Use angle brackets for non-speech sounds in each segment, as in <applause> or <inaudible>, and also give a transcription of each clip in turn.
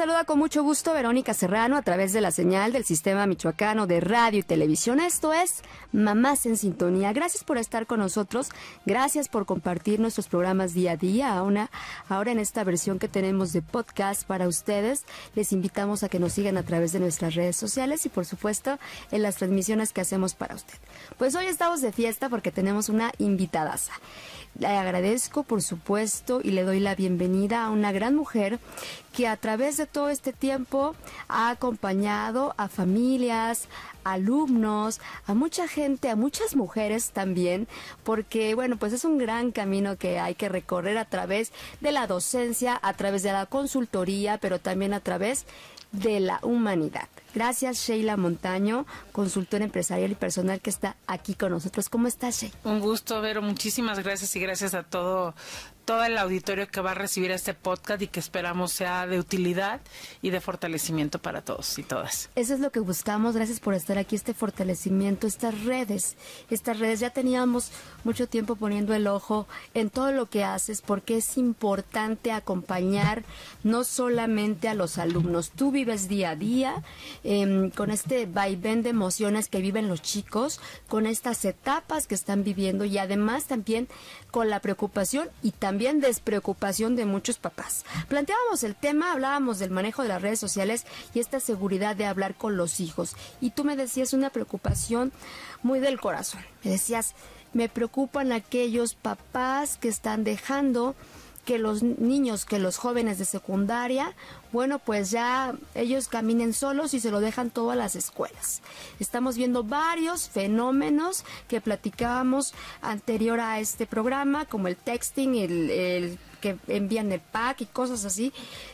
saluda con mucho gusto Verónica Serrano a través de la señal del Sistema Michoacano de Radio y Televisión. Esto es Mamás en Sintonía. Gracias por estar con nosotros. Gracias por compartir nuestros programas día a día. Ahora, ahora en esta versión que tenemos de podcast para ustedes, les invitamos a que nos sigan a través de nuestras redes sociales y por supuesto en las transmisiones que hacemos para usted. Pues hoy estamos de fiesta porque tenemos una invitadaza. Le agradezco, por supuesto, y le doy la bienvenida a una gran mujer que a través de todo este tiempo ha acompañado a familias, alumnos, a mucha gente, a muchas mujeres también, porque bueno, pues es un gran camino que hay que recorrer a través de la docencia, a través de la consultoría, pero también a través de la humanidad. Gracias Sheila Montaño, consultora empresarial y personal que está aquí con nosotros. ¿Cómo estás, Sheila? Un gusto, Vero. Muchísimas gracias y gracias a todo todo el auditorio que va a recibir este podcast y que esperamos sea de utilidad y de fortalecimiento para todos y todas. Eso es lo que buscamos. Gracias por estar aquí, este fortalecimiento, estas redes. Estas redes ya teníamos mucho tiempo poniendo el ojo en todo lo que haces porque es importante acompañar no solamente a los alumnos. Tú vives día a día em, con este vaivén de emociones que viven los chicos, con estas etapas que están viviendo y además también con la preocupación y también también despreocupación de muchos papás. Planteábamos el tema, hablábamos del manejo de las redes sociales y esta seguridad de hablar con los hijos. Y tú me decías una preocupación muy del corazón. Me decías, me preocupan aquellos papás que están dejando que los niños, que los jóvenes de secundaria, bueno, pues ya ellos caminen solos y se lo dejan todo a las escuelas. Estamos viendo varios fenómenos que platicábamos anterior a este programa, como el texting, el, el que envían el pack y cosas así,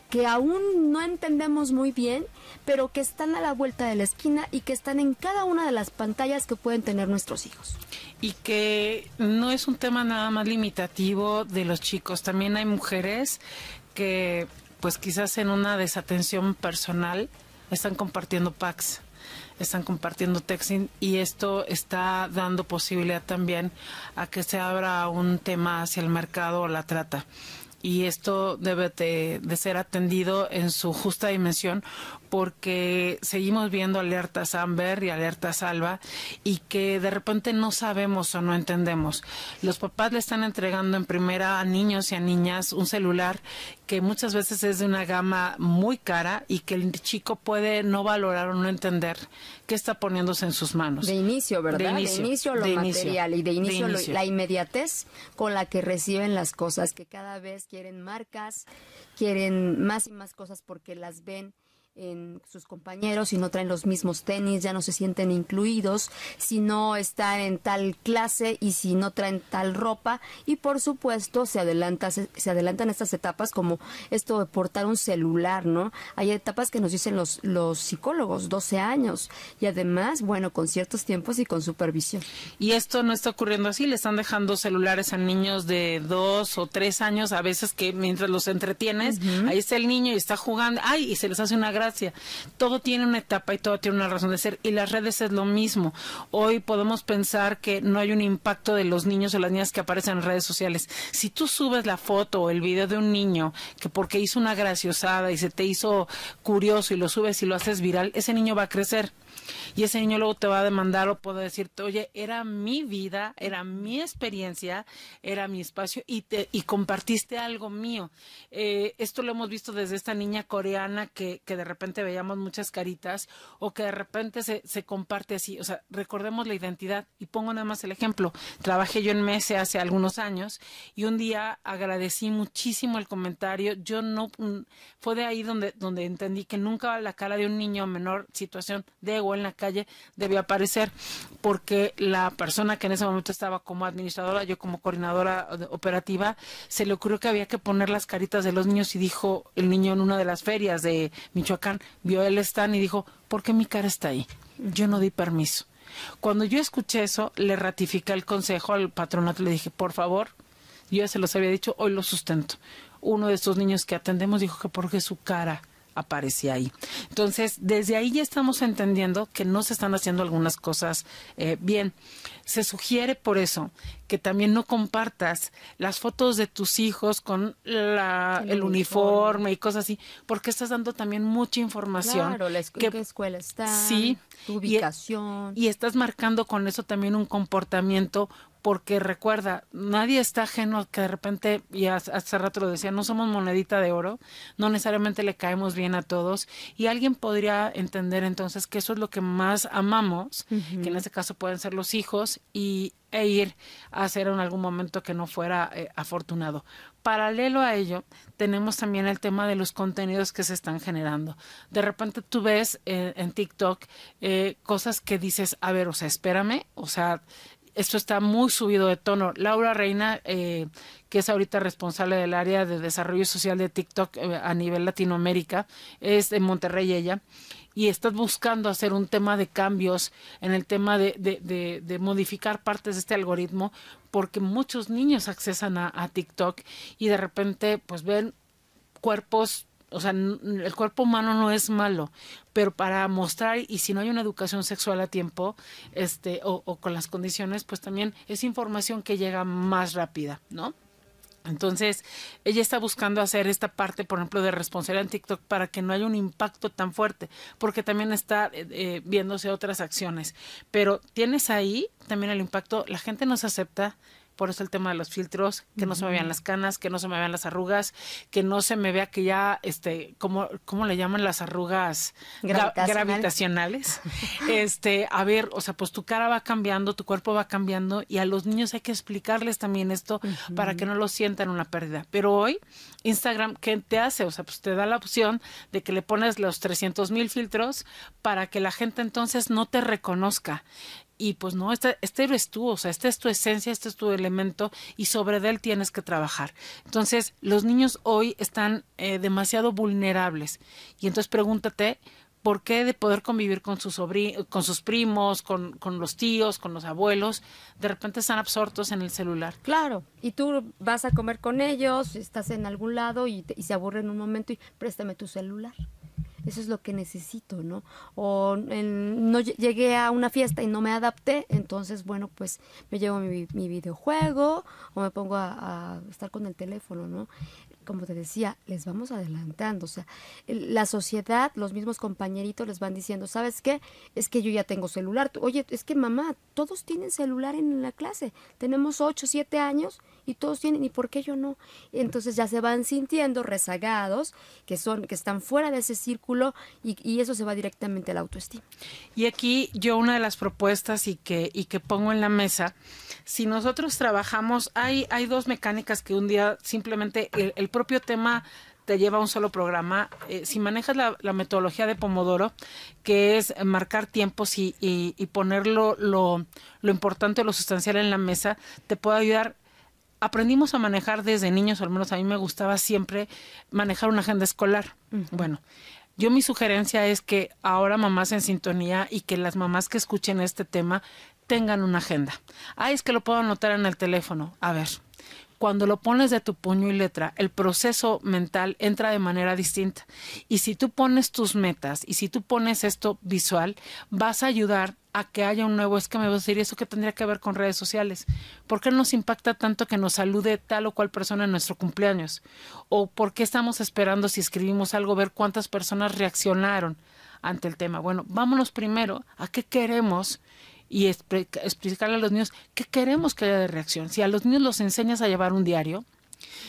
que aún no entendemos muy bien, pero que están a la vuelta de la esquina y que están en cada una de las pantallas que pueden tener nuestros hijos. Y que no es un tema nada más limitativo de los chicos, también hay mujeres que pues quizás en una desatención personal están compartiendo packs están compartiendo texting y esto está dando posibilidad también a que se abra un tema hacia el mercado o la trata y esto debe de, de, ser atendido en su justa dimensión porque seguimos viendo alertas Amber y alertas Alba y que de repente no sabemos o no entendemos. Los papás le están entregando en primera a niños y a niñas un celular que muchas veces es de una gama muy cara y que el chico puede no valorar o no entender qué está poniéndose en sus manos. De inicio, ¿verdad? De inicio, lo material y de inicio, la inmediatez con la que reciben las cosas, que cada vez quieren marcas, quieren más y más cosas porque las ven en sus compañeros, y no traen los mismos tenis, ya no se sienten incluidos, si no está en tal clase y si no traen tal ropa. Y por supuesto, se, adelanta, se, adelantan estas etapas como esto de portar un celular, ¿no? Hay etapas que nos dicen los, los psicólogos, 12 años. Y además, bueno, con ciertos tiempos y con supervisión. Y esto no está ocurriendo así, le están dejando celulares a niños de 2 o 3 años, a veces que mientras los entretienes, ahí está el niño y está jugando, ay, y se les hace una gran todo tiene una etapa y todo tiene una razón de ser. Y las redes es lo mismo. Hoy podemos pensar que no hay un impacto de los niños o las niñas que aparecen en redes sociales. Si tú subes la foto o el video de un niño que porque hizo una graciosada y se te hizo curioso y lo subes y lo haces viral, ese niño va a crecer. Y ese niño luego te va a demandar o puede decirte, oye, era mi vida, era mi experiencia, era mi espacio y, compartiste algo mío. Eh, esto lo hemos visto desde esta niña coreana que, que de repente veíamos muchas caritas o que de repente se, se comparte así. O sea, recordemos la identidad y pongo nada más el ejemplo. Trabajé yo en Mese hace algunos años y un día agradecí muchísimo el comentario. Yo no, mm, fue de ahí donde, donde entendí que nunca la cara de un niño menor situación de en la calle debió aparecer, porque la persona que en ese momento estaba como administradora, yo como coordinadora operativa, se le ocurrió que había que poner las caritas de los niños y dijo el niño en una de las ferias de Michoacán, vio el stand y dijo, ¿por qué mi cara está ahí? Yo no di permiso. Cuando yo escuché eso, le ratifiqué el consejo al patronato, le dije, por favor, yo ya se los había dicho, hoy lo sustento. Uno de estos niños que atendemos dijo que porque su cara aparecía ahí. Entonces, desde ahí ya estamos entendiendo que no se están haciendo algunas cosas eh, bien. Se sugiere por eso que también no compartas las fotos de tus hijos con el, uniforme, y cosas así, porque estás dando también mucha información. Claro, la escuela está, tu ubicación. y estás marcando con eso también un comportamiento porque recuerda, nadie está ajeno que de repente, y hace rato lo decía, no somos monedita de oro, no necesariamente le caemos bien a todos, y alguien podría entender entonces que eso es lo que más amamos, que en este caso pueden ser los hijos, y, e ir a hacer en algún momento que no fuera eh, afortunado. Paralelo a ello, tenemos también el tema de los contenidos que se están generando. De repente tú ves eh, en TikTok eh, cosas que dices, a ver, o sea, espérame, o sea, esto está muy subido de tono. Laura Reina, eh, que es ahorita responsable del área de desarrollo social de TikTok eh, a nivel Latinoamérica, es de Monterrey ella, y está buscando hacer un tema de cambios en el tema de, modificar partes de este algoritmo, porque muchos niños accesan a, a TikTok y de repente pues ven cuerpos o sea, el cuerpo humano no es malo, pero para mostrar, y si no hay una educación sexual a tiempo, este, o, con las condiciones, pues también es información que llega más rápida, ¿no? Entonces, ella está buscando hacer esta parte, por ejemplo, de responsabilidad en TikTok para que no haya un impacto tan fuerte, porque también está eh, eh, viéndose otras acciones. Pero tienes ahí también el impacto, la gente no se acepta, por eso el tema de los filtros, que no se me vean las canas, que no se me vean las arrugas, que no se me vea que ya, este, ¿cómo, cómo le llaman las arrugas gravitacionales? <laughs> este, a ver, o sea, pues tu cara va cambiando, tu cuerpo va cambiando y a los niños hay que explicarles también esto para que no lo sientan una pérdida. Pero hoy, Instagram, ¿qué te hace? O sea, pues te da la opción de que le pones los 300 mil filtros para que la gente entonces no te reconozca y pues no, este, este eres tú, o sea, esta es tu esencia, este es tu elemento y sobre él tienes que trabajar. Entonces, los niños hoy están eh, demasiado vulnerables y entonces pregúntate por qué de poder convivir con sus, con sus primos, con, los tíos, con los abuelos, de repente están absortos en el celular. Claro, y tú vas a comer con ellos, estás en algún lado y, se y se aburren un momento y préstame tu celular eso es lo que necesito, ¿no? O no llegué a una fiesta y no me adapté, entonces, bueno, pues me llevo mi, videojuego o me pongo a, a estar con el teléfono, ¿no? como te decía, les vamos adelantando. O sea, la sociedad, los mismos compañeritos les van diciendo, ¿sabes qué? Es que yo ya tengo celular. Oye, es que mamá, todos tienen celular en la clase. Tenemos 8, 7 años y todos tienen, ¿y por qué yo no? Entonces ya se van sintiendo rezagados, que son, que están fuera de ese círculo y, eso se va directamente al autoestima. Y aquí yo una de las propuestas y que, que pongo en la mesa, si nosotros trabajamos, hay, hay dos mecánicas que un día simplemente el, propio tema te lleva a un solo programa. Eh, si manejas la, metodología de Pomodoro, que es marcar tiempos y, y, y poner lo, lo, lo importante, lo sustancial en la mesa, te puede ayudar aprendimos a manejar desde niños, al menos a mí me gustaba siempre manejar una agenda escolar. Bueno, yo mi sugerencia es que ahora mamás en sintonía y que las mamás que escuchen este tema tengan una agenda. Ay, ah, es que lo puedo anotar en el teléfono. A ver, cuando lo pones de tu puño y letra, el proceso mental entra de manera distinta. Y si tú pones tus metas y si tú pones esto visual, vas a ayudar a que haya un nuevo esquema. Vas a decir, ¿eso que tendría que ver con redes sociales? ¿Por qué nos impacta tanto que nos salude tal o cual persona en nuestro cumpleaños? ¿O por qué estamos esperando si escribimos algo ver cuántas personas reaccionaron ante el tema? Bueno, vámonos primero a qué queremos y explicarle a los niños qué queremos que haya de reacción. Si a los niños los enseñas a llevar un diario,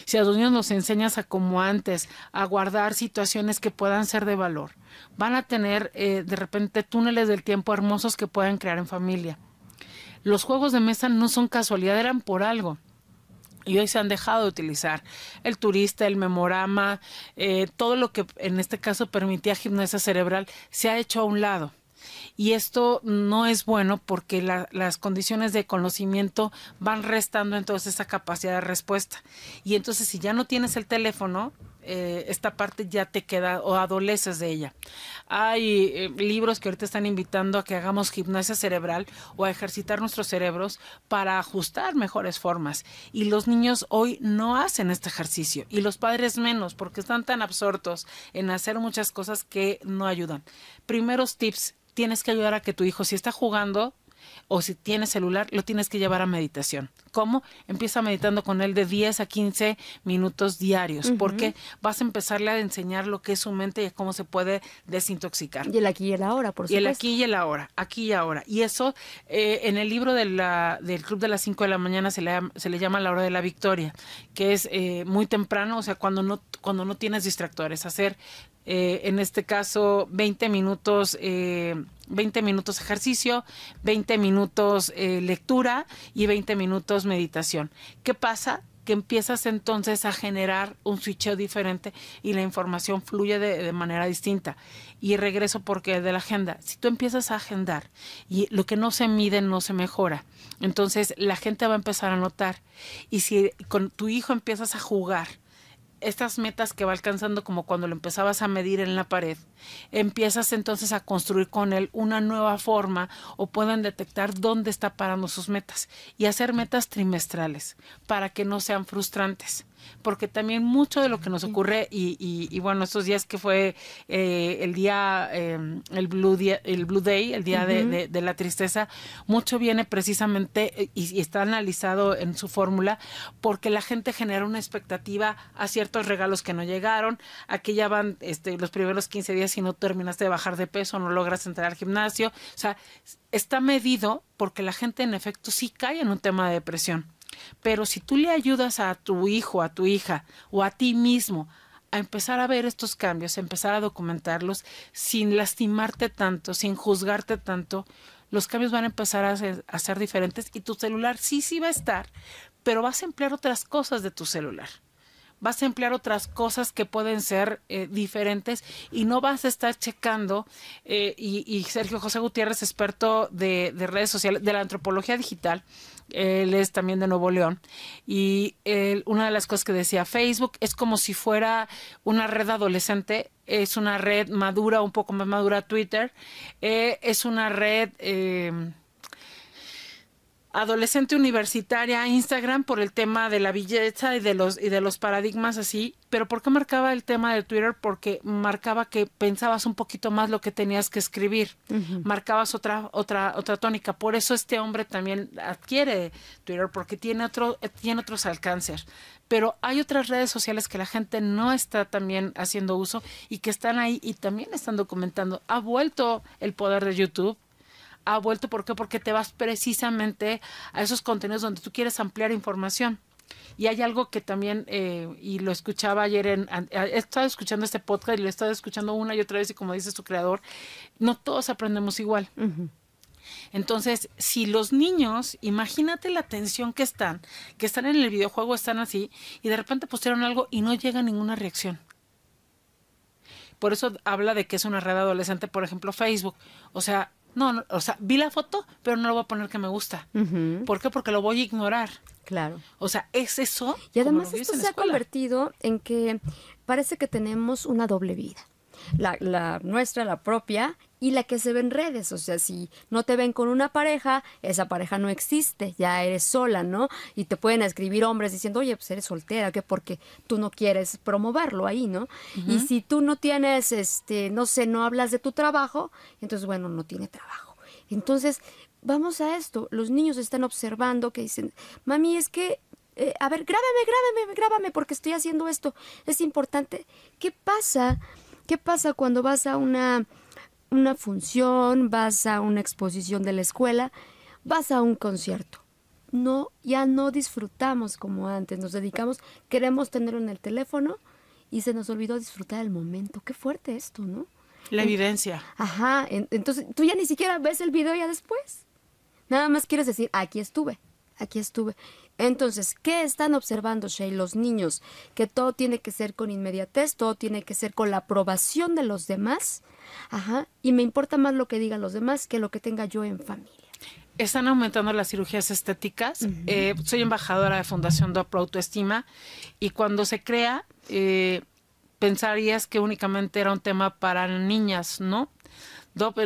si a los niños los enseñas a como antes, a guardar situaciones que puedan ser de valor, van a tener eh, de repente túneles del tiempo hermosos que puedan crear en familia. Los juegos de mesa no son casualidad, eran por algo y hoy se han dejado de utilizar. El turista, el memorama, eh, todo lo que en este caso permitía gimnasia cerebral se ha hecho a un lado. Y esto no es bueno porque las condiciones de conocimiento van restando entonces esa capacidad de respuesta. Y entonces si ya no tienes el teléfono, eh, esta parte ya te queda o adoleces de ella. Hay eh, libros que ahorita están invitando a que hagamos gimnasia cerebral o a ejercitar nuestros cerebros para ajustar mejores formas. Y los niños hoy no hacen este ejercicio y los padres menos porque están tan absortos en hacer muchas cosas que no ayudan. Primeros tips tienes que ayudar a que tu hijo, si está jugando, o si tienes celular, lo tienes que llevar a meditación. ¿Cómo? Empieza meditando con él de 10 a 15 minutos diarios, porque vas a empezarle a enseñar lo que es su mente y cómo se puede desintoxicar. Y el aquí y el ahora, por supuesto. Y el aquí y el ahora, aquí y ahora. Y eso eh, en el libro de la, del Club de las 5 de la mañana se le, se le llama la hora de la victoria, que es eh, muy temprano, o sea, cuando no, cuando no tienes distractores, hacer eh, en este caso 20 minutos. 20 minutos ejercicio, 20 minutos eh, lectura y 20 minutos meditación. ¿Qué pasa? que empiezas entonces a generar un switcheo diferente y la información fluye de, de, manera distinta. Y regreso porque de la agenda, si tú empiezas a agendar y lo que no se mide no se mejora, entonces la gente va a empezar a notar. Y si con tu hijo empiezas a jugar, estas metas que va alcanzando como cuando lo empezabas a medir en la pared, empiezas entonces a construir con él una nueva forma o puedan detectar dónde está parando sus metas y hacer metas trimestrales para que no sean frustrantes porque también mucho de lo que nos ocurre, y, bueno, estos días que fue eh, el día, em, el, Blue Day, el día de, la tristeza, mucho viene precisamente eh, y, está analizado en su fórmula, porque la gente genera una expectativa a ciertos regalos que no llegaron, a que ya van este, los primeros 15 días y no terminaste de bajar de peso, no logras entrar al gimnasio, o sea, está medido porque la gente en efecto sí cae en un tema de depresión. Pero si tú le ayudas a tu hijo, a tu hija o a ti mismo a empezar a ver estos cambios, a empezar a documentarlos sin lastimarte tanto, sin juzgarte tanto, los cambios van a empezar a ser, diferentes y tu celular sí, sí va a estar, pero vas a emplear otras cosas de tu celular vas a emplear otras cosas que pueden ser eh, diferentes y no vas a estar checando. Eh, y, Sergio José Gutiérrez, experto de redes sociales, de la antropología digital, él es también de Nuevo León, y una de las cosas que decía, Facebook es como si fuera una red adolescente, es una red madura, un poco más madura Twitter, eh, es una red... Eh, adolescente universitaria Instagram por el tema de la belleza y de los y de los paradigmas así, pero ¿por qué marcaba el tema de Twitter? Porque marcaba que pensabas un poquito más lo que tenías que escribir, marcabas otra otra otra tónica, por eso este hombre también adquiere Twitter porque tiene otro tiene otros alcances, pero hay otras redes sociales que la gente no está también haciendo uso y que están ahí y también están documentando. Ha vuelto el poder de YouTube ha vuelto. ¿Por qué? Porque te vas precisamente a esos contenidos donde tú quieres ampliar información. Y hay algo que también, eh, y lo escuchaba ayer, en, estado estaba escuchando este podcast y lo he estado escuchando una y otra vez, y como dice su creador, no todos aprendemos igual. Entonces, si los niños, imagínate la tensión que están, que están en el videojuego, están así, y de repente pusieron algo y no llega ninguna reacción. Por eso habla de que es una red adolescente, por ejemplo, Facebook. O sea, no, o sea, vi la foto, pero no lo voy a poner que me gusta. ¿Por qué? Porque lo voy a ignorar. Claro. O sea, es eso. Y además esto se ha convertido en que parece que tenemos una doble vida. La, la nuestra, la propia, y la que se ve en redes. O sea, si no te ven con una pareja, esa pareja no existe, ya eres sola, ¿no? Y te pueden escribir hombres diciendo, oye, pues eres soltera, que porque tú no quieres promoverlo ahí, ¿no? Y si tú no tienes, este, no sé, no hablas de tu trabajo, entonces, bueno, no tiene trabajo. Entonces, vamos a esto. Los niños están observando que dicen, mami, es que eh, a ver, grábame, grábame, grábame porque estoy haciendo esto. Es importante. ¿Qué pasa? ¿Qué pasa cuando vas a una una función, vas a una exposición de la escuela, vas a un concierto. No, ya no disfrutamos como antes, nos dedicamos, queremos tenerlo en el teléfono y se nos olvidó disfrutar el momento. Qué fuerte esto, ¿no? La evidencia. Ajá, entonces tú ya ni siquiera ves el video ya después. Nada más quieres decir, aquí estuve, aquí estuve. Entonces, ¿qué están observando, Shay, los niños? Que todo tiene que ser con inmediatez, todo tiene que ser con la aprobación de los demás. Ajá, y me importa más lo que digan los demás que lo que tenga yo en familia. Están aumentando las cirugías estéticas. Eh, soy embajadora de Fundación Dopro Autoestima y cuando se crea, eh, pensarías que únicamente era un tema para niñas, ¿no?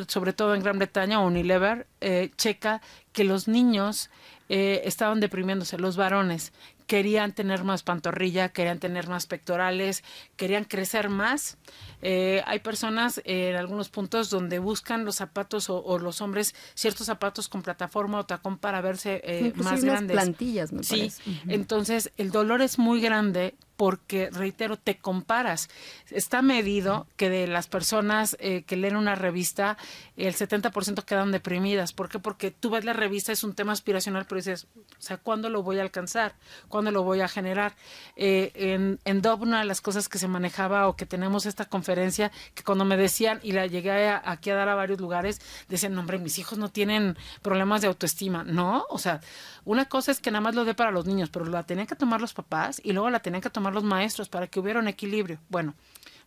sobre todo en Gran Bretaña, Unilever, eh, checa que los niños eh, estaban deprimiéndose, los varones querían tener más pantorrilla, querían tener más pectorales, querían crecer más. Eh, hay personas en algunos puntos donde buscan los zapatos o, los hombres ciertos zapatos con plataforma o tacón para verse más grandes. plantillas, me Sí, entonces el dolor es muy grande porque, reitero, te comparas. Está medido que de las personas eh, que leen una revista, el 70% quedan deprimidas. ¿Por qué? Porque tú ves la revista, es un tema aspiracional, pero dices, o sea, ¿cuándo lo voy a alcanzar? ¿Cuándo lo voy a generar? Eh, en, en una de las cosas que se manejaba o que tenemos esta conferencia, que cuando me decían, y la llegué aquí a dar a varios lugares, decían, hombre, mis hijos no tienen problemas de autoestima. No, o sea, una cosa es que nada más lo dé para los niños, pero la tenían que tomar los papás y luego la tenían que tomar los maestros para que hubiera un equilibrio. Bueno,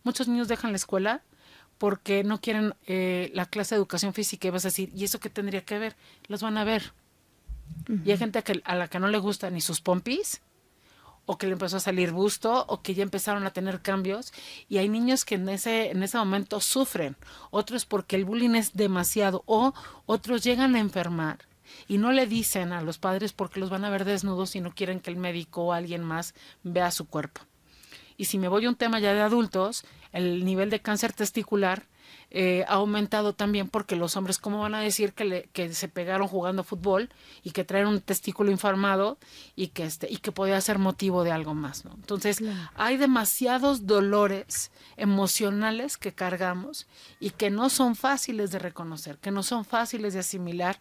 muchos niños dejan la escuela porque no quieren eh, la clase de educación física y vas a decir, ¿y eso qué tendría que ver? Los van a ver. Y hay gente a, a, la que no le gustan ni sus pompis, o que le empezó a salir busto, o que ya empezaron a tener cambios, y hay niños que en ese, en ese momento sufren, otros porque el bullying es demasiado, o otros llegan a enfermar y no le dicen a los padres porque los van a ver desnudos y no quieren que el médico o alguien más vea su cuerpo. Y si me voy a un tema ya de adultos, el nivel de cáncer testicular eh, ha aumentado también porque los hombres, ¿cómo van a decir que, se pegaron jugando fútbol y que traen un testículo informado y que, este, y que podía ser motivo de algo más? Entonces, hay demasiados dolores emocionales que cargamos y que no son fáciles de reconocer, que no son fáciles de asimilar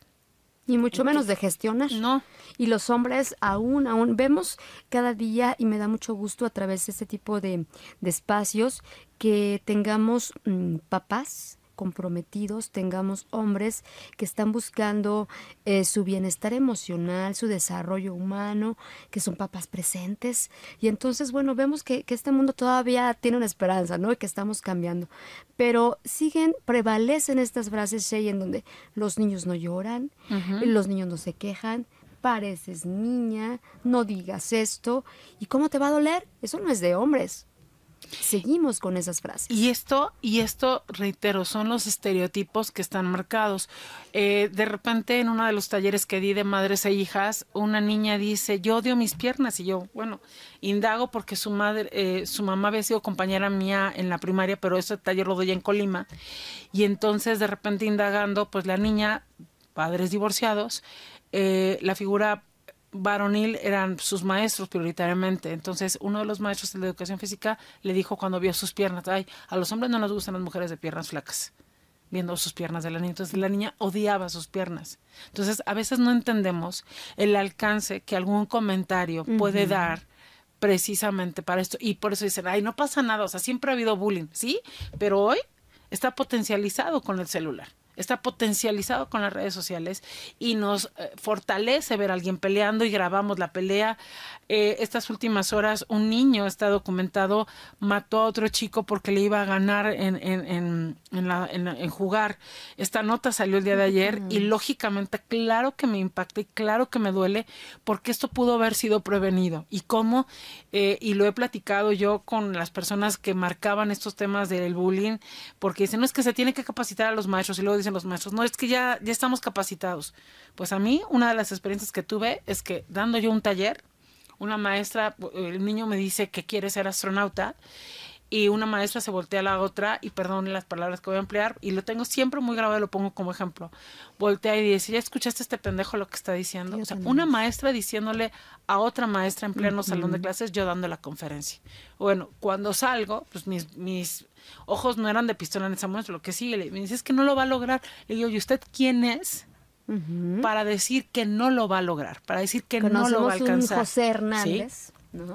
y mucho menos pues, de gestionar. No. Y los hombres aún, aún vemos cada día, y me da mucho gusto a través de este tipo de, de espacios, que tengamos mm, papás, comprometidos, tengamos hombres que están buscando eh, su bienestar emocional, su desarrollo humano, que son papas presentes. Y entonces, bueno, vemos que, este mundo todavía tiene una esperanza, ¿no? Y que estamos cambiando. Pero siguen, prevalecen estas frases, Shea, en donde los niños no lloran, los niños no se quejan, pareces niña, no digas esto. ¿Y cómo te va a doler? Eso no es de hombres. Seguimos con esas frases. Y esto, y esto, reitero, son los estereotipos que están marcados. Eh, de repente, en uno de los talleres que di de madres e hijas, una niña dice, yo odio mis piernas. Y yo, bueno, indago porque su madre, eh, su mamá había sido compañera mía en la primaria, pero ese taller lo doy en Colima. Y entonces, de repente, indagando, pues la niña, padres divorciados, eh, la figura varonil eran sus maestros prioritariamente. Entonces, uno de los maestros de la educación física le dijo cuando vio sus piernas, ay, a los hombres no les gustan las mujeres de piernas flacas, viendo sus piernas de la niña. Entonces, la niña odiaba sus piernas. Entonces, a veces no entendemos el alcance que algún comentario puede dar precisamente para esto. Y por eso dicen, ay, no pasa nada, o sea, siempre ha habido bullying, ¿sí? Pero hoy está potencializado con el celular. Está potencializado con las redes sociales y nos eh, fortalece ver a alguien peleando y grabamos la pelea. Eh, estas últimas horas un niño está documentado, mató a otro chico porque le iba a ganar en, jugar. Esta nota salió el día de ayer y lógicamente claro que me impacta y claro que me duele porque esto pudo haber sido prevenido. Y cómo, eh, y lo he platicado yo con las personas que marcaban estos temas del bullying, porque dicen, no es que se tiene que capacitar a los maestros y luego los maestros, no, es que ya, ya estamos capacitados. Pues a mí, una de las experiencias que tuve es que dando yo un taller, una maestra, el niño me dice que quiere ser astronauta y una maestra se voltea a la otra y perdón las palabras que voy a emplear y lo tengo siempre muy grabado, lo pongo como ejemplo. Voltea y dice, ¿ya escuchaste este pendejo lo que está diciendo? O sea, una maestra diciéndole a otra maestra en pleno salón de clases, yo dando la conferencia. Bueno, cuando salgo, pues mis, mis ojos no eran de pistola en ese momento, lo que sigue, me dice, es que no lo va a lograr. Le digo, ¿y usted quién es? Para decir que no lo va a lograr, para decir que no lo va a alcanzar. Un José Hernández.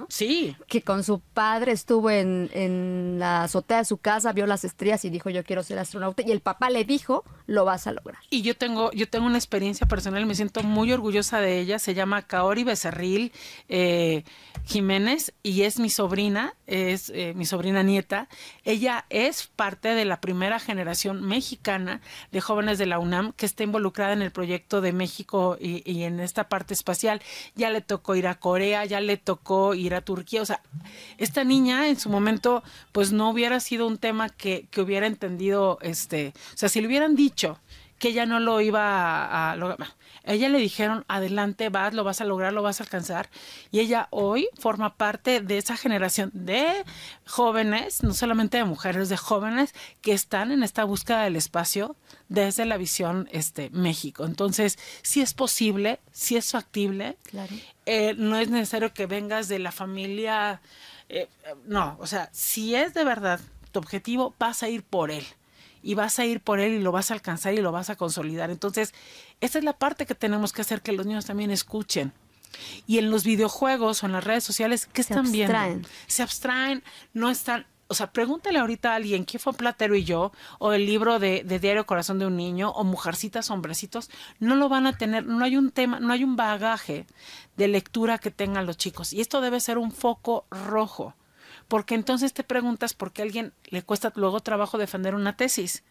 Sí. Que con su padre estuvo en, en la azotea de su casa, vio las estrellas y dijo, yo quiero ser astronauta. Y el papá le dijo, lo vas a lograr. Y yo tengo, yo tengo una experiencia personal, me siento muy orgullosa de ella. Se llama Kaori Becerril eh, Jiménez y es mi sobrina, es eh, mi sobrina nieta. Ella es parte de la primera generación mexicana de jóvenes de la UNAM que está involucrada en el proyecto de México y en esta parte espacial. Ya le tocó ir a Corea, ya le tocó ir a Turquía. O sea, esta niña en su momento, pues no hubiera sido un tema que, hubiera entendido, este, o sea, si le hubieran dicho que ella no lo iba a, lograr. Ella le dijeron, adelante, vas, lo vas a lograr, lo vas a alcanzar. Y ella hoy forma parte de esa generación de jóvenes, no solamente de mujeres, de jóvenes que están en esta búsqueda del espacio desde la visión este, México. Entonces, si es posible, si es factible. Claro. Eh, no es necesario que vengas de la familia, eh, no, o sea, si es de verdad tu objetivo, vas a ir por él y vas a ir por él y lo vas a alcanzar y lo vas a consolidar. Entonces, esa es la parte que tenemos que hacer que los niños también escuchen. Y en los videojuegos o en las redes sociales, ¿qué se están abstraen. Se abstraen, no están, o sea, pregúntale ahorita a alguien qué fue Platero y yo, o el libro de, Diario Corazón de un Niño, o Mujercitas, Hombrecitos, no lo van a tener, no hay un tema, no hay un bagaje de lectura que tengan los chicos. Y esto debe ser un foco rojo, porque entonces te preguntas por qué a alguien le cuesta luego trabajo defender una tesis.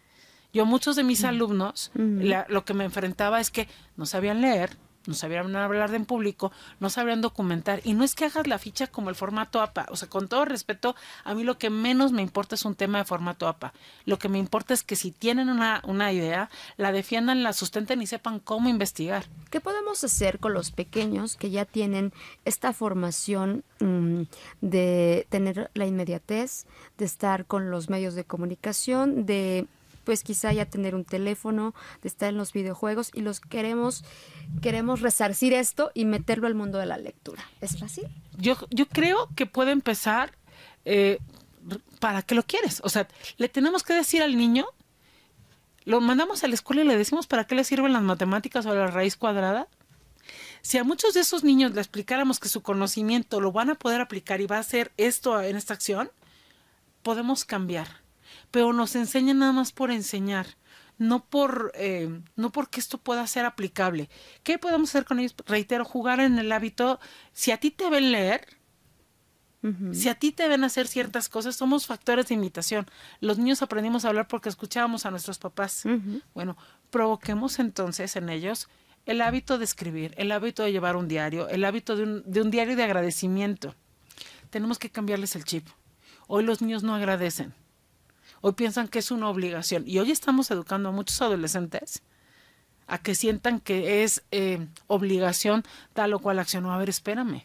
Yo, muchos de mis mm. alumnos, mm. lo que me enfrentaba es que no sabían leer, no sabrían hablar en público, no sabrían documentar. Y no es que hagas la ficha como el formato APA. O sea, con todo respeto, a mí lo que menos me importa es un tema de formato APA. Lo que me importa es que si tienen una, idea, la defiendan, la sustenten y sepan cómo investigar. ¿Qué podemos hacer con los pequeños que ya tienen esta formación mm, de tener la inmediatez, de estar con los medios de comunicación, de pues quizá ya tener un teléfono, de estar en los videojuegos y los queremos, queremos resarcir esto y meterlo al mundo de la lectura. ¿Es fácil? Yo, creo que puede empezar eh, para qué lo quieres. O sea, le tenemos que decir al niño, lo mandamos a la escuela y le decimos para qué le sirven las matemáticas o la raíz cuadrada. Si a muchos de esos niños le explicáramos que su conocimiento lo van a poder aplicar y va a hacer esto en esta acción, podemos cambiar pero nos enseña nada más por enseñar, no por eh, no porque esto pueda ser aplicable. ¿Qué podemos hacer con ellos? Reitero, jugar en el hábito. Si a ti te ven leer, si a ti te ven hacer ciertas cosas, somos factores de imitación. Los niños aprendimos a hablar porque escuchábamos a nuestros papás. Bueno, provoquemos entonces en ellos el hábito de escribir, el hábito de llevar un diario, el hábito de un diario de agradecimiento. Tenemos que cambiarles el chip. Hoy los niños no agradecen. Hoy piensan que es una obligación. Y hoy estamos educando a muchos adolescentes a que sientan que es eh, obligación tal o cual acción. a ver, espérame.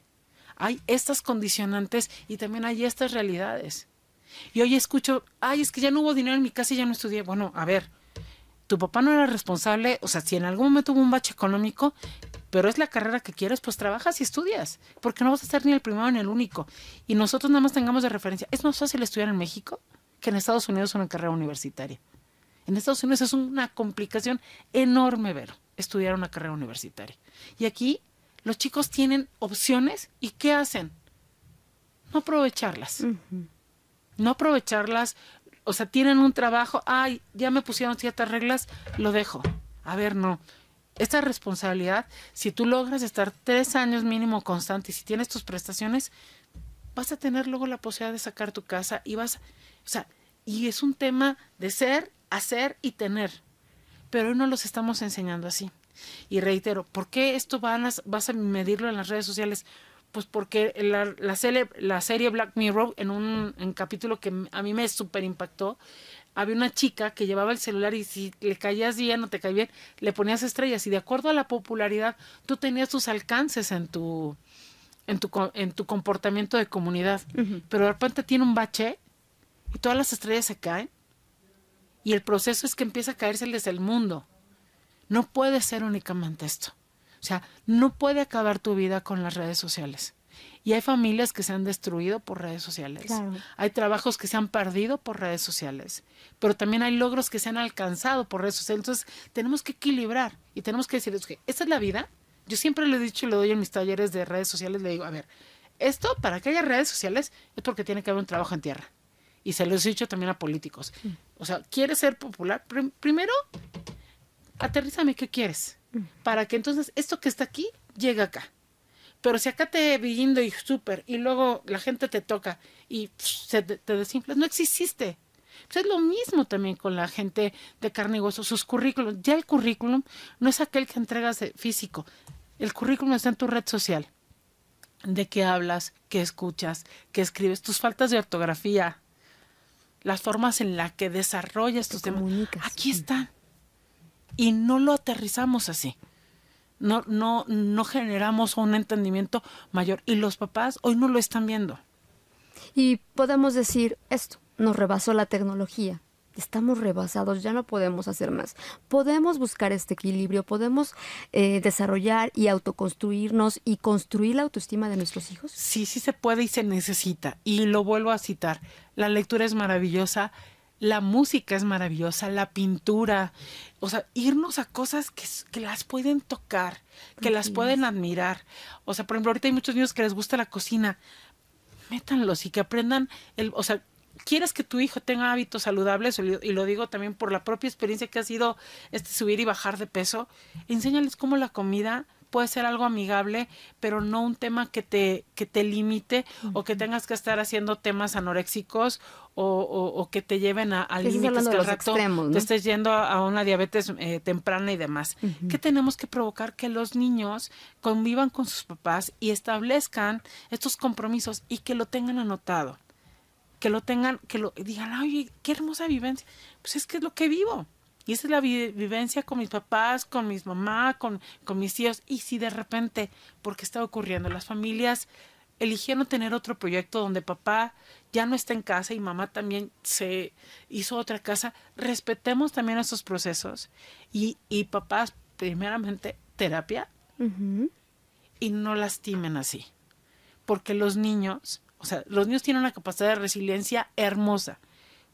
Hay estas condicionantes y también hay estas realidades. Y hoy escucho, ay, es que ya no hubo dinero en mi casa y ya no estudié. Bueno, a ver, tu papá no era responsable, o sea, si en algún momento hubo un bache económico, pero es la carrera que quieres, pues trabajas y estudias, porque no vas a ser ni el primero ni el único. Y nosotros nada más tengamos de referencia, ¿es más fácil estudiar en México? que en Estados Unidos una carrera universitaria. En Estados Unidos es una complicación enorme ver estudiar una carrera universitaria. Y aquí los chicos tienen opciones y ¿qué hacen? No aprovecharlas. No aprovecharlas. O sea, tienen un trabajo, ay, ya me pusieron ciertas reglas, lo dejo. A ver, no. Esta responsabilidad, si tú logras estar tres años mínimo constante y si tienes tus prestaciones, vas a tener luego la posibilidad de sacar tu casa y vas... O sea, y es un tema de ser, hacer y tener. Pero hoy no los estamos enseñando así. Y reitero, ¿por qué esto vas a medirlo en las redes sociales? Pues porque la, serie Black Mirror, en un capítulo que a mí me superimpactó, impactó, había una chica que llevaba el celular y si le caías bien o te caía bien, le ponías estrellas y de acuerdo a la popularidad tú tenías tus alcances en tu en tu, en tu comportamiento de comunidad. Pero de repente tiene un bache y todas las estrellas se caen. Y el proceso es que empieza a caerse desde el mundo. No puede ser únicamente esto. O sea, no puede acabar tu vida con las redes sociales. Y hay familias que se han destruido por redes sociales. Hay trabajos que se han perdido por redes sociales. Pero también hay logros que se han alcanzado por redes sociales. Entonces, tenemos que equilibrar y tenemos que decirles que esta es la vida. Yo siempre lo he dicho y lo doy en mis talleres de redes sociales. Le digo, a ver, esto para que haya redes sociales es porque tiene que haber un trabajo en tierra y se los he dicho también a políticos. Mm. O sea, ¿quieres ser popular? primero, aterrízame qué quieres, mm. para que entonces esto que está aquí llegue acá. Pero si acá te viendo y súper, y luego la gente te toca y se te, desinflas, no exististe. Pues es lo mismo también con la gente de carne y hueso, sus currículos. Ya el currículum no es aquel que entregas físico, el currículum está en tu red social. ¿De qué hablas? ¿Qué escuchas? ¿Qué escribes? Tus faltas de ortografía, las formas en las que desarrolla estos temas. Aquí están. Y no lo aterrizamos así. No, no, no generamos un entendimiento mayor. Y los papás hoy no lo están viendo. Y podemos decir esto, nos rebasó la tecnología estamos rebasados, ya no podemos hacer más. Podemos buscar este equilibrio, podemos eh, desarrollar y autoconstruirnos y construir la autoestima de nuestros hijos. Sí, sí se puede y se necesita. Y lo vuelvo a citar, la lectura es maravillosa, la música es maravillosa, la pintura, o sea, irnos a cosas que, las pueden tocar, que las pueden admirar. O sea, por ejemplo, ahorita hay muchos niños que les gusta la cocina, métanlos y que aprendan, el, o sea, quieres que tu hijo tenga hábitos saludables, y lo digo también por la propia experiencia que ha sido este subir y bajar de peso, enséñales cómo la comida puede ser algo amigable, pero no un tema que te, que te limite o que tengas que estar haciendo temas anoréxicos o, que te lleven a, límites que al rato te estés yendo a, una diabetes eh, temprana y demás. ¿Qué tenemos que provocar? Que los niños convivan con sus papás y establezcan estos compromisos y que lo tengan anotado que lo tengan, que lo digan, ay, qué hermosa vivencia. Pues es que es lo que vivo. Y esa es la vivencia con mis papás, con mis mamás, con, con mis tíos. Y si de repente, porque está ocurriendo, las familias eligieron tener otro proyecto donde papá ya no está en casa y mamá también se hizo otra casa, respetemos también esos procesos. Y, papás, primeramente, terapia. Y no lastimen así. Porque los niños o sea, los niños tienen una capacidad de resiliencia hermosa,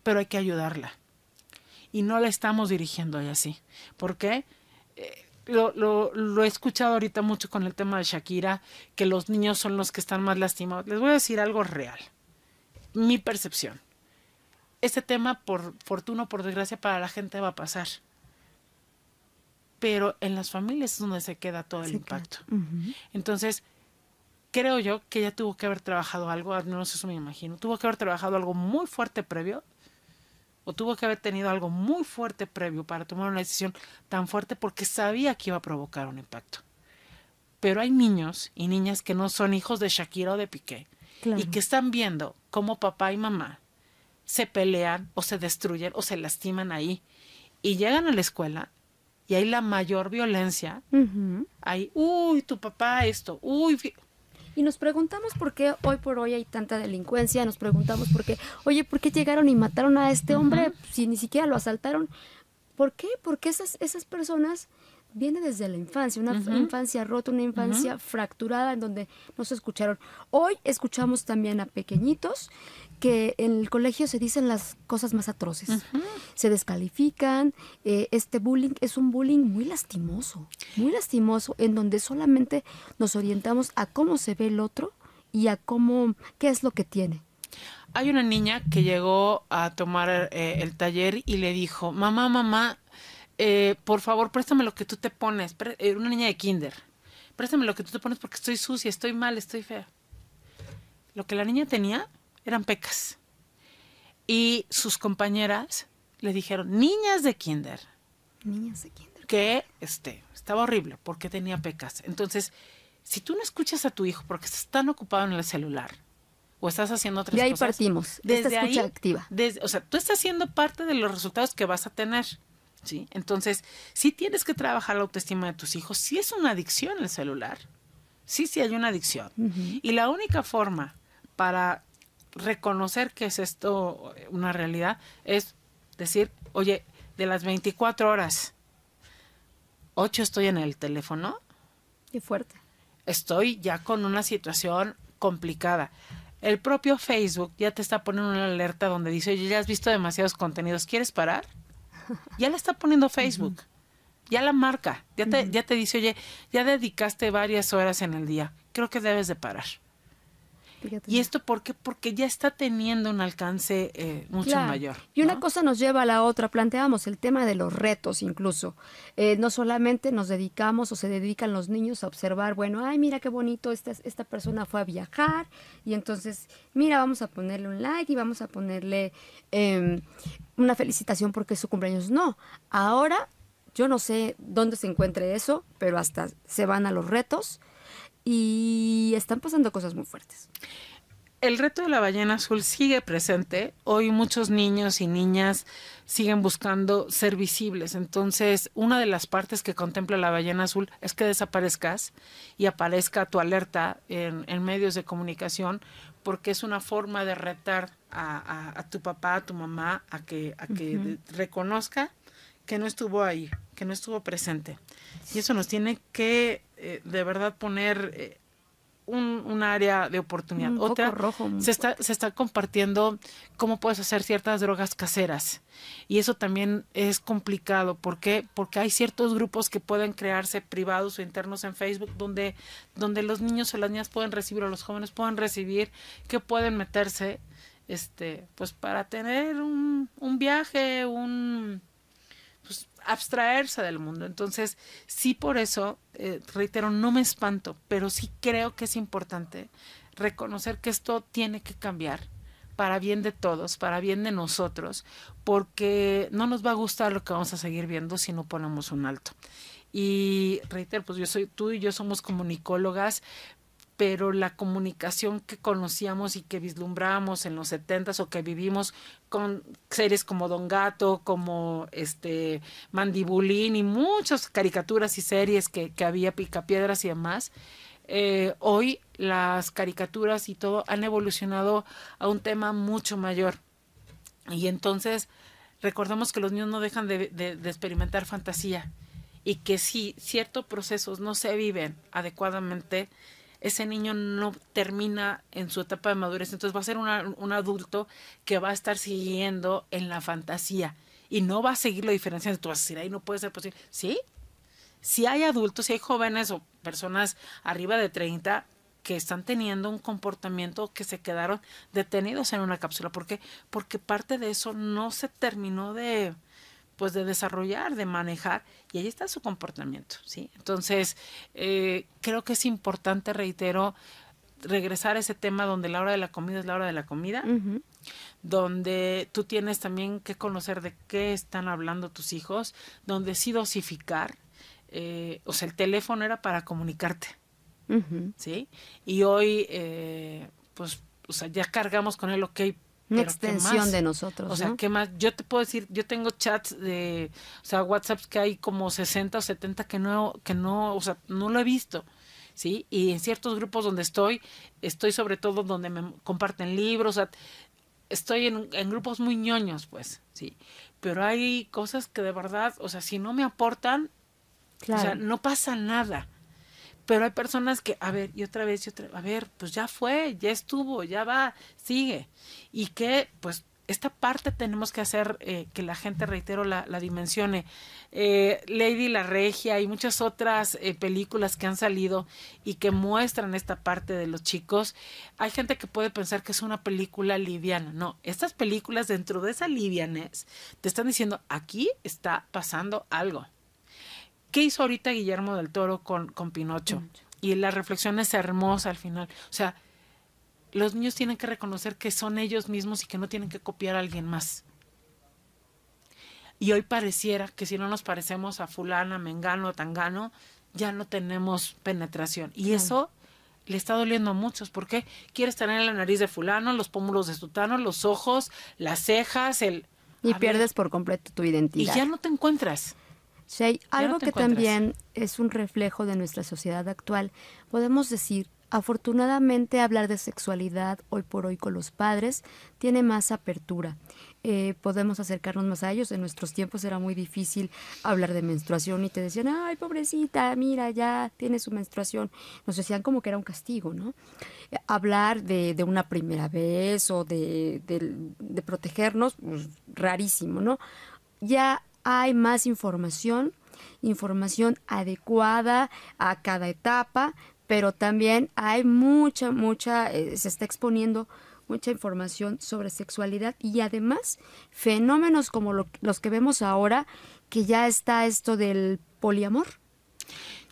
pero hay que ayudarla. Y no la estamos dirigiendo ahí así. ¿Por qué? Eh, lo, he escuchado ahorita mucho con el tema de Shakira, que los niños son los que están más lastimados. Les voy a decir algo real. Mi percepción. Este tema, por fortuna o por desgracia, para la gente va a pasar. Pero en las familias es donde se queda todo el impacto. Entonces, creo yo que ella tuvo que haber trabajado algo, no sé eso me imagino, tuvo que haber trabajado algo muy fuerte previo, o tuvo que haber tenido algo muy fuerte previo para tomar una decisión tan fuerte porque sabía que iba a provocar un impacto. Pero hay niños y niñas que no son hijos de Shakira o de Piqué y que están viendo cómo papá y mamá se pelean o se destruyen o se lastiman ahí y llegan a la escuela y hay la mayor violencia. Hay, uy, tu papá esto, uy, y nos preguntamos por qué hoy por hoy hay tanta delincuencia, nos preguntamos por qué, oye, ¿por qué llegaron y mataron a este hombre si ni siquiera lo asaltaron? ¿Por qué? Porque esas, esas personas viene desde la infancia, una infancia rota, una infancia fracturada en donde no se escucharon. Hoy escuchamos también a pequeñitos que en el colegio se dicen las cosas más atroces, se descalifican, eh, este bullying es un bullying muy lastimoso, muy lastimoso, en donde solamente nos orientamos a cómo se ve el otro y a cómo, qué es lo que tiene. Hay una niña que llegó a tomar eh, el taller y le dijo, mamá, mamá, eh, por favor, préstame lo que tú te pones. Eh, una niña de kinder. Préstame lo que tú te pones porque estoy sucia, estoy mal, estoy fea. Lo que la niña tenía eran pecas. Y sus compañeras le dijeron, niñas de kinder. Niñas de kinder. Que este, estaba horrible porque tenía pecas. Entonces, si tú no escuchas a tu hijo porque estás tan ocupado en el celular o estás haciendo otras cosas. De ahí partimos. Desde ahí, activa. o sea, tú estás haciendo parte de los resultados que vas a tener. Entonces, si tienes que trabajar la autoestima de tus hijos, si es una adicción el celular, sí, sí hay una adicción. Y la única forma para reconocer que es esto una realidad es decir, oye, de las 24 horas, 8 estoy en el teléfono. Y fuerte. Estoy ya con una situación complicada. El propio Facebook ya te está poniendo una alerta donde dice, oye, ya has visto demasiados contenidos, ¿quieres parar? ya le está poniendo Facebook, ya la marca, ya te, ya te dice, oye, ya dedicaste varias horas en el día, creo que debes de parar. ¿Y esto por qué? Porque ya está teniendo un alcance eh, mucho mayor. Y una cosa nos lleva a la otra. Planteamos el tema de los retos incluso. Eh, no solamente nos dedicamos o se dedican los niños a observar, bueno, ay, mira qué bonito, esta, esta persona fue a viajar y entonces, mira, vamos a ponerle un like y vamos a ponerle em, una felicitación porque es su cumpleaños. No, ahora yo no sé dónde se encuentre eso, pero hasta se van a los retos y están pasando cosas muy fuertes. El reto de la ballena azul sigue presente. Hoy muchos niños y niñas siguen buscando ser visibles. Entonces, una de las partes que contempla la ballena azul es que desaparezcas y aparezca tu alerta en, medios de comunicación porque es una forma de retar a, tu papá, a tu mamá, a que, que reconozca que no estuvo ahí, que no estuvo presente. Y eso nos tiene que eh, de verdad poner eh, un, área de oportunidad. se, está, se está compartiendo cómo puedes hacer ciertas drogas caseras. Y eso también es complicado. ¿Por qué? Porque hay ciertos grupos que pueden crearse privados o internos en Facebook donde, donde los niños o las niñas pueden recibir o los jóvenes pueden recibir que pueden meterse este, pues para tener un viaje, un, abstraerse del mundo. Entonces, sí por eso, eh, reitero, no me espanto, pero sí creo que es importante reconocer que esto tiene que cambiar para bien de todos, para bien de nosotros, porque no nos va a gustar lo que vamos a seguir viendo si no ponemos un alto. Y reitero, pues yo soy tú y yo somos comunicólogas, pero la comunicación que conocíamos y que vislumbramos en los 70s o que vivimos con series como Don Gato, como este Mandibulín y muchas caricaturas y series que, que había, Picapiedras y demás, eh, hoy las caricaturas y todo han evolucionado a un tema mucho mayor. Y entonces recordemos que los niños no dejan de experimentar fantasía y que si ciertos procesos no se viven adecuadamente, ese niño no termina en su etapa de madurez, entonces va a ser un adulto que va a estar siguiendo en la fantasía y no va a seguir la diferencia. de tu a y ahí no puede ser posible. Sí, si sí hay adultos, hay jóvenes o personas arriba de 30 que están teniendo un comportamiento que se quedaron detenidos en una cápsula. ¿Por qué? Porque parte de eso no se terminó de, pues de desarrollar, de manejar, y ahí está su comportamiento, ¿sí? Entonces, eh, creo que es importante, reitero, regresar a ese tema donde la hora de la comida es la hora de la comida, donde tú tienes también que conocer de qué están hablando tus hijos, donde sí dosificar, eh, o sea, el teléfono era para comunicarte, ¿sí? Y hoy, eh, pues, o sea, ya cargamos con el, ok, una extensión de nosotros. O sea, ¿qué más? Yo te puedo decir, yo tengo chats de, o sea, WhatsApps que hay como 60 o 70 que no, que no, o sea, no lo he visto. ¿Sí? Y en ciertos grupos donde estoy, estoy sobre todo donde me comparten libros, o sea, estoy en, grupos muy ñoños, pues, sí. Pero hay cosas que de verdad, o sea, si no me aportan, o sea, no pasa nada. Pero hay personas que, a ver, y otra vez, y otra, a ver, pues ya fue, ya estuvo, ya va, sigue. Y que, pues, esta parte tenemos que hacer eh, que la gente, reitero, la, la dimensione. Eh, Lady La Regia y muchas otras eh, películas que han salido y que muestran esta parte de los chicos, hay gente que puede pensar que es una película liviana. No, estas películas dentro de esa livianez te están diciendo, aquí está pasando algo. ¿Qué hizo ahorita Guillermo del Toro con, Pinocho? Y la reflexión es hermosa al final. O sea, los niños tienen que reconocer que son ellos mismos y que no tienen que copiar a alguien más. Y hoy pareciera que si no nos parecemos a fulana, mengano, tangano, ya no tenemos penetración. Y eso le está doliendo a muchos. ¿Por qué? Quieres tener la nariz de fulano, los pómulos de sutano, los ojos, las cejas, el... Y pierdes por completo tu identidad. Y ya no te encuentras hay algo que también es un reflejo de nuestra sociedad actual, podemos decir, afortunadamente hablar de sexualidad hoy por hoy con los padres tiene más apertura. Eh, podemos acercarnos más a ellos. En nuestros tiempos era muy difícil hablar de menstruación y te decían, ay, pobrecita, mira, ya tiene su menstruación. Nos decían como que era un castigo, ¿no? hablar de, una primera vez o de, de protegernos, pues, rarísimo, ¿no? Ya hay más información, información adecuada a cada etapa, pero también hay mucha, mucha, eh, se está exponiendo mucha información sobre sexualidad y además fenómenos como los que vemos ahora, que ya está esto del poliamor.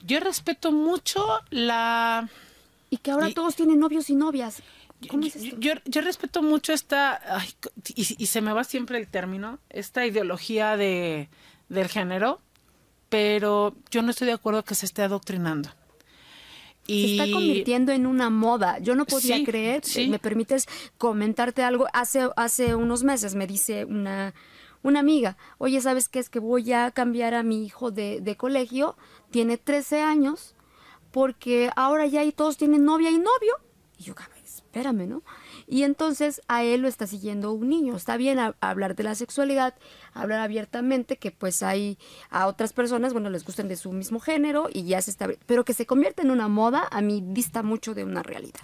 Yo respeto mucho la... Y que ahora todos tienen novios y novias yo, respeto mucho esta, y, se me va siempre el término, esta ideología de, del género, pero yo no estoy de acuerdo que se esté adoctrinando. Y... Se está convirtiendo en una moda. Yo no podía creer, si me permites comentarte algo. Hace, unos meses me dice una, una amiga, oye, ¿sabes qué? Es que voy a cambiar a mi hijo de, colegio, tiene 13 años, porque ahora ya todos tienen novia y novio. Y yo, espérame, ¿no? Y entonces a él lo está siguiendo un niño. Está bien hablar de la sexualidad, hablar abiertamente que pues hay a otras personas, bueno, les gusten de su mismo género y ya se está... Pero que se convierta en una moda, a mí dista mucho de una realidad.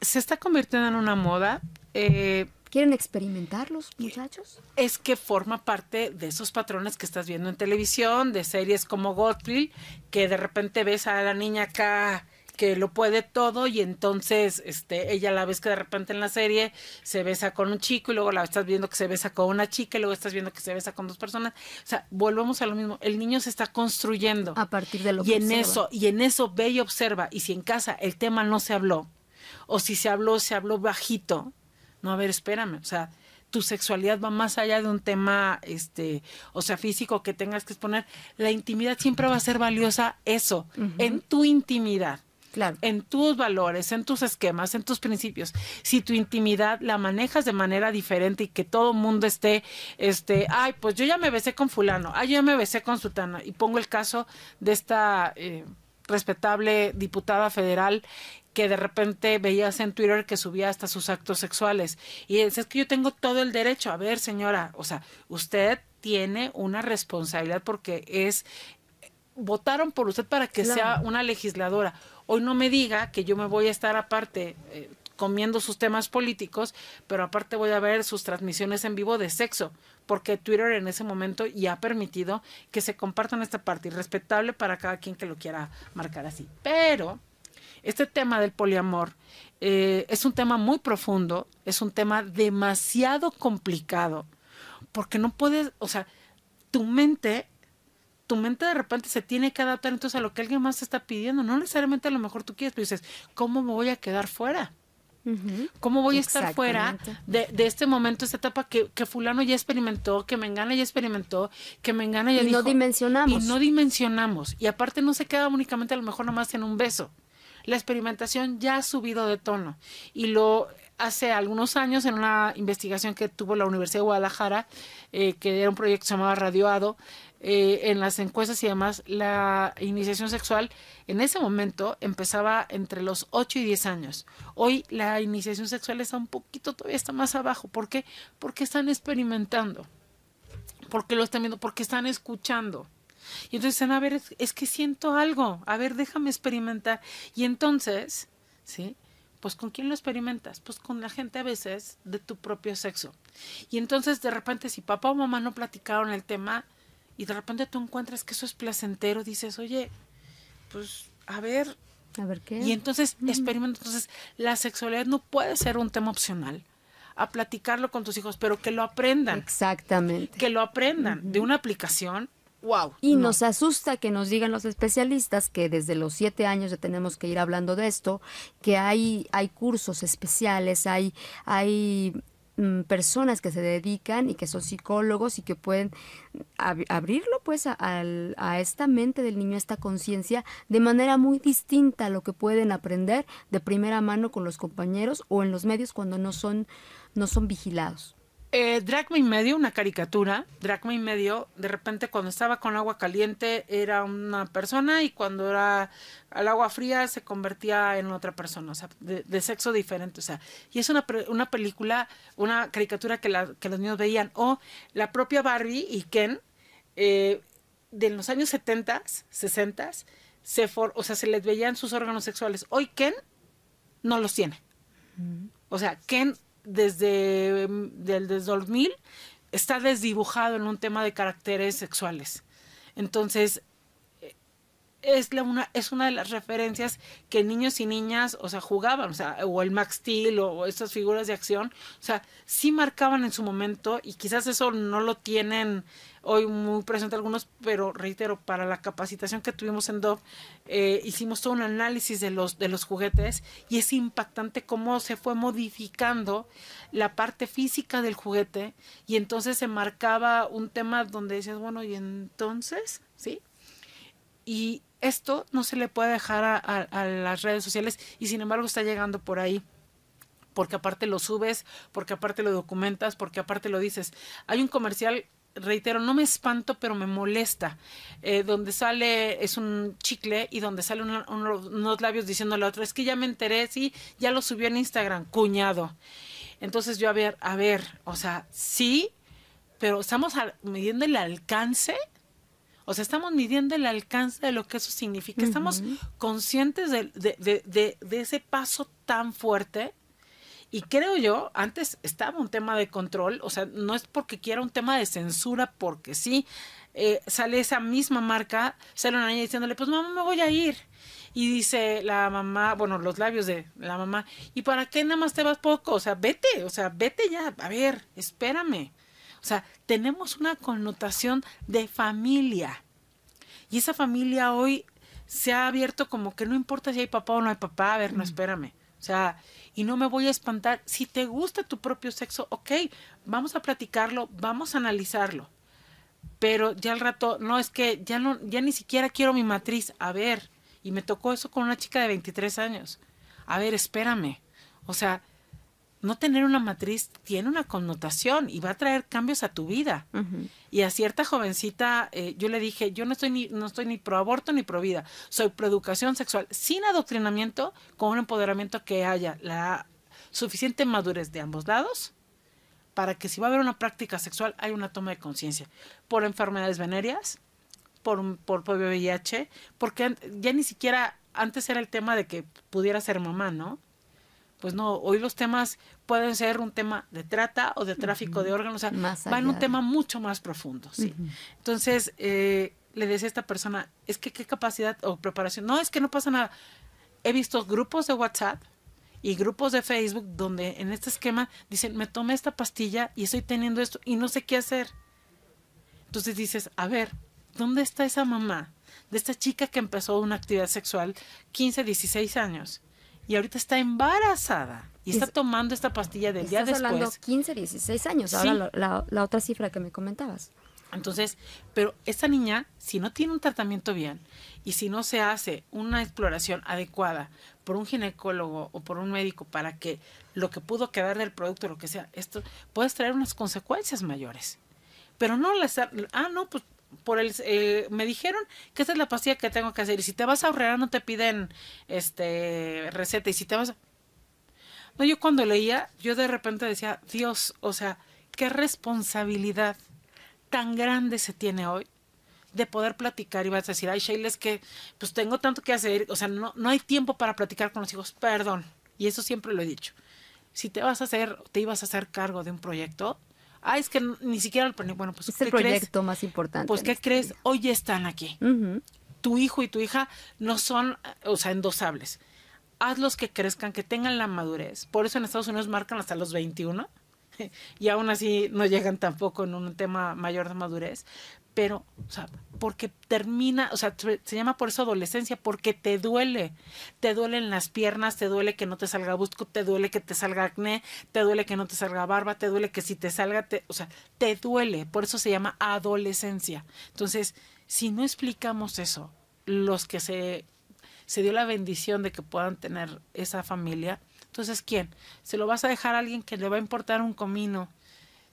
Se está convirtiendo en una moda. Eh, ¿Quieren experimentarlos, muchachos? Es que forma parte de esos patrones que estás viendo en televisión, de series como Godfrey, que de repente ves a la niña acá que lo puede todo y entonces este ella la ves que de repente en la serie se besa con un chico y luego la estás viendo que se besa con una chica y luego estás viendo que se besa con dos personas. O sea, volvemos a lo mismo, el niño se está construyendo a partir de lo y en eso y en eso ve y observa y si en casa el tema no se habló o si se habló se habló bajito. No, a ver, espérame, o sea, tu sexualidad va más allá de un tema, este, o sea, físico que tengas que exponer. La intimidad siempre va a ser valiosa eso, en tu intimidad. En tus valores, en tus esquemas, en tus principios. Si tu intimidad la manejas de manera diferente y que todo mundo esté, este, ay, pues yo ya me besé con fulano, ay, yo ya me besé con sutana. Y pongo el caso de esta eh, respetable diputada federal que de repente veías en Twitter que subía hasta sus actos sexuales. Y es, que yo tengo todo el derecho. A ver, señora, o sea, usted tiene una responsabilidad porque es votaron por usted para que sea una legisladora hoy no me diga que yo me voy a estar aparte eh, comiendo sus temas políticos, pero aparte voy a ver sus transmisiones en vivo de sexo, porque Twitter en ese momento ya ha permitido que se compartan esta parte y respetable para cada quien que lo quiera marcar así. Pero este tema del poliamor eh, es un tema muy profundo, es un tema demasiado complicado, porque no puedes, o sea, tu mente tu mente de repente se tiene que adaptar entonces a lo que alguien más te está pidiendo. No necesariamente a lo mejor tú quieres, pero dices, ¿cómo me voy a quedar fuera? ¿Cómo voy a estar fuera de, este momento, esta etapa que, fulano ya experimentó, que me engana ya experimentó, que Mengana me ya y no dimensionamos. Y no dimensionamos. Y aparte no se queda únicamente a lo mejor nomás en un beso. La experimentación ya ha subido de tono. Y lo hace algunos años en una investigación que tuvo la Universidad de Guadalajara, eh, que era un proyecto llamado Radioado, eh, en las encuestas y demás, la iniciación sexual en ese momento empezaba entre los 8 y 10 años. Hoy la iniciación sexual está un poquito, todavía está más abajo. ¿Por qué? Porque están experimentando, porque lo están viendo, porque están escuchando. Y entonces dicen, a ver, es, es que siento algo, a ver, déjame experimentar. Y entonces, ¿sí? Pues con quién lo experimentas? Pues con la gente a veces de tu propio sexo. Y entonces de repente si papá o mamá no platicaron el tema, y de repente tú encuentras que eso es placentero, dices, oye, pues a ver. A ver qué. Y entonces experimenta. Entonces, la sexualidad no puede ser un tema opcional a platicarlo con tus hijos, pero que lo aprendan. Exactamente. Que lo aprendan de una aplicación. Wow. Y nos asusta que nos digan los especialistas que desde los siete años ya tenemos que ir hablando de esto, que hay, hay cursos especiales, hay, hay Mm, personas que se dedican y que son psicólogos y que pueden abrirlo pues a, esta mente del niño, a esta conciencia, de manera muy distinta a lo que pueden aprender de primera mano con los compañeros o en los medios cuando no son, no son vigilados. Eh, y medio, una caricatura. Me y medio, de repente cuando estaba con agua caliente era una persona y cuando era al agua fría se convertía en otra persona, o sea, de, sexo diferente. O sea, y es una, una película, una caricatura que, los niños veían. O la propia Barbie y Ken, eh, de los años 70, 60, se o sea, se les veían sus órganos sexuales. Hoy Ken no los tiene. Mm. O sea, Ken desde, em, del, 2000 está desdibujado en un tema de caracteres sexuales. Entonces, es, la una, es una de las referencias que niños y niñas, o sea, jugaban, o sea, o el Max Steel o, estas figuras de acción, o sea, sí marcaban en su momento y quizás eso no lo tienen hoy muy presente algunos, pero reitero, para la capacitación que tuvimos en Dove, eh, hicimos todo un análisis de los, de los juguetes y es impactante cómo se fue modificando la parte física del juguete y entonces se marcaba un tema donde dices, bueno, y entonces, ¿sí? Y, esto no se le puede dejar a, las redes sociales y sin embargo está llegando por ahí porque aparte lo subes, porque aparte lo documentas, porque aparte lo dices. Hay un comercial, reitero, no me espanto, pero me molesta, eh, donde sale, es un chicle y donde sale unos labios diciendo la otro, es que ya me enteré, sí, ya lo subió en Instagram, cuñado. Entonces yo, a ver, a ver, o sea, sí, pero estamos midiendo el alcance o sea, estamos midiendo el alcance de lo que eso significa. Estamos conscientes de, de, de, ese paso tan fuerte. Y creo yo, antes estaba un tema de control, o sea, no es porque quiera un tema de censura, porque sí, eh, sale esa misma marca, sale una niña diciéndole, pues mamá, me voy a ir. Y dice la mamá, bueno, los labios de la mamá, ¿y para qué nada más te vas poco? O sea, vete, o sea, vete ya, a ver, espérame. O sea, tenemos una connotación de familia. Y esa familia hoy se ha abierto como que no importa si hay papá o no hay papá, a ver, no espérame. O sea, y no me voy a espantar. Si te gusta tu propio sexo, ok, vamos a platicarlo, vamos a analizarlo. Pero ya al rato, no, es que ya, no, ya ni siquiera quiero mi matriz. A ver, y me tocó eso con una chica de 23 años. A ver, espérame. O sea, no tener una matriz tiene una connotación y va a traer cambios a tu vida. Y a cierta jovencita eh, yo le dije, yo no estoy ni, no estoy ni pro aborto ni pro vida, soy pro educación sexual, sin adoctrinamiento, con un empoderamiento que haya la suficiente madurez de ambos lados para que si va a haber una práctica sexual hay una toma de conciencia por enfermedades venéreas, por, por, por VIH, porque ya ni siquiera antes era el tema de que pudiera ser mamá, ¿no? pues no, hoy los temas pueden ser un tema de trata o de tráfico de órganos, o sea, más van un tema mucho más profundo, ¿sí? Entonces, eh, le decía a esta persona, es que qué capacidad o preparación, no, es que no pasa nada. He visto grupos de WhatsApp y grupos de Facebook donde en este esquema dicen, me tomé esta pastilla y estoy teniendo esto y no sé qué hacer. Entonces dices, a ver, ¿dónde está esa mamá de esta chica que empezó una actividad sexual 15, 16 años? y ahorita está embarazada y está tomando esta pastilla del día después. Estás hablando 15, 16 años, la, otra cifra que me comentabas. Entonces, pero esta niña, si no tiene un tratamiento bien y si no se hace una exploración adecuada por un ginecólogo o por un médico para que lo que pudo quedar del producto, lo que sea, esto puede traer unas consecuencias mayores. Pero no las... Ah, no, pues por el, eh, me dijeron que esta es la pastilla que tengo que hacer. Y si te vas a ahorrar, no te piden este receta. Y si te vas a... No, yo cuando leía, yo de repente decía, Dios, o sea, qué responsabilidad tan grande se tiene hoy de poder platicar y vas a decir, ay Sheila, es que pues tengo tanto que hacer, o sea, no, no hay tiempo para platicar con los hijos, perdón, y eso siempre lo he dicho. Si te vas a hacer, te ibas a hacer cargo de un proyecto, Ah, es que ni siquiera el bueno, pues es proyecto más importante. Pues qué este crees, hoy ya están aquí. Tu hijo y tu hija no son, o sea, endosables. Hazlos que crezcan, que tengan la madurez. Por eso en Estados Unidos marcan hasta los 21 <laughs> y aún así no llegan tampoco en un tema mayor de madurez, pero, o sea, porque termina, o sea, se llama por eso adolescencia, porque te duele, te duelen las piernas, te duele que no te salga busco, te duele que te salga acné, te duele que no te salga barba, te duele que si te salga, te, o sea, te duele, por eso se llama adolescencia. Entonces, si no explicamos eso, los que se, se dio la bendición de que puedan tener esa familia, entonces, ¿quién? ¿Se lo vas a dejar a alguien que le va a importar un comino?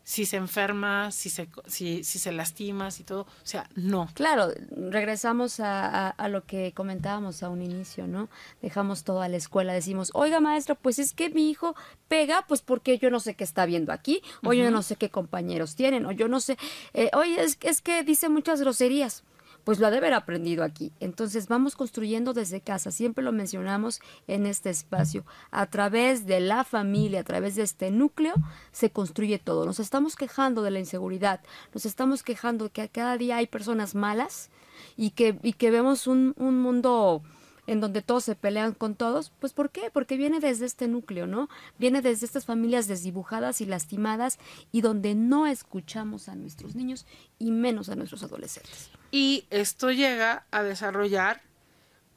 si se enferma, si se, si, se lastima, si todo. O sea, no. Claro, regresamos a, lo que comentábamos a un inicio, ¿no? Dejamos todo a la escuela, decimos, oiga maestra, pues es que mi hijo pega, pues porque yo no sé qué está viendo aquí, o yo no sé qué compañeros tienen, o yo no sé, eh, oye, es, es que dice muchas groserías pues lo ha de haber aprendido aquí. Entonces vamos construyendo desde casa, siempre lo mencionamos en este espacio, a través de la familia, a través de este núcleo, se construye todo. Nos estamos quejando de la inseguridad, nos estamos quejando de que cada día hay personas malas y que, que vemos un, un mundo en donde todos se pelean con todos, pues ¿por qué? Porque viene desde este núcleo, ¿no? Viene desde estas familias desdibujadas y lastimadas y donde no escuchamos a nuestros niños y menos a nuestros adolescentes. Y esto llega a desarrollar,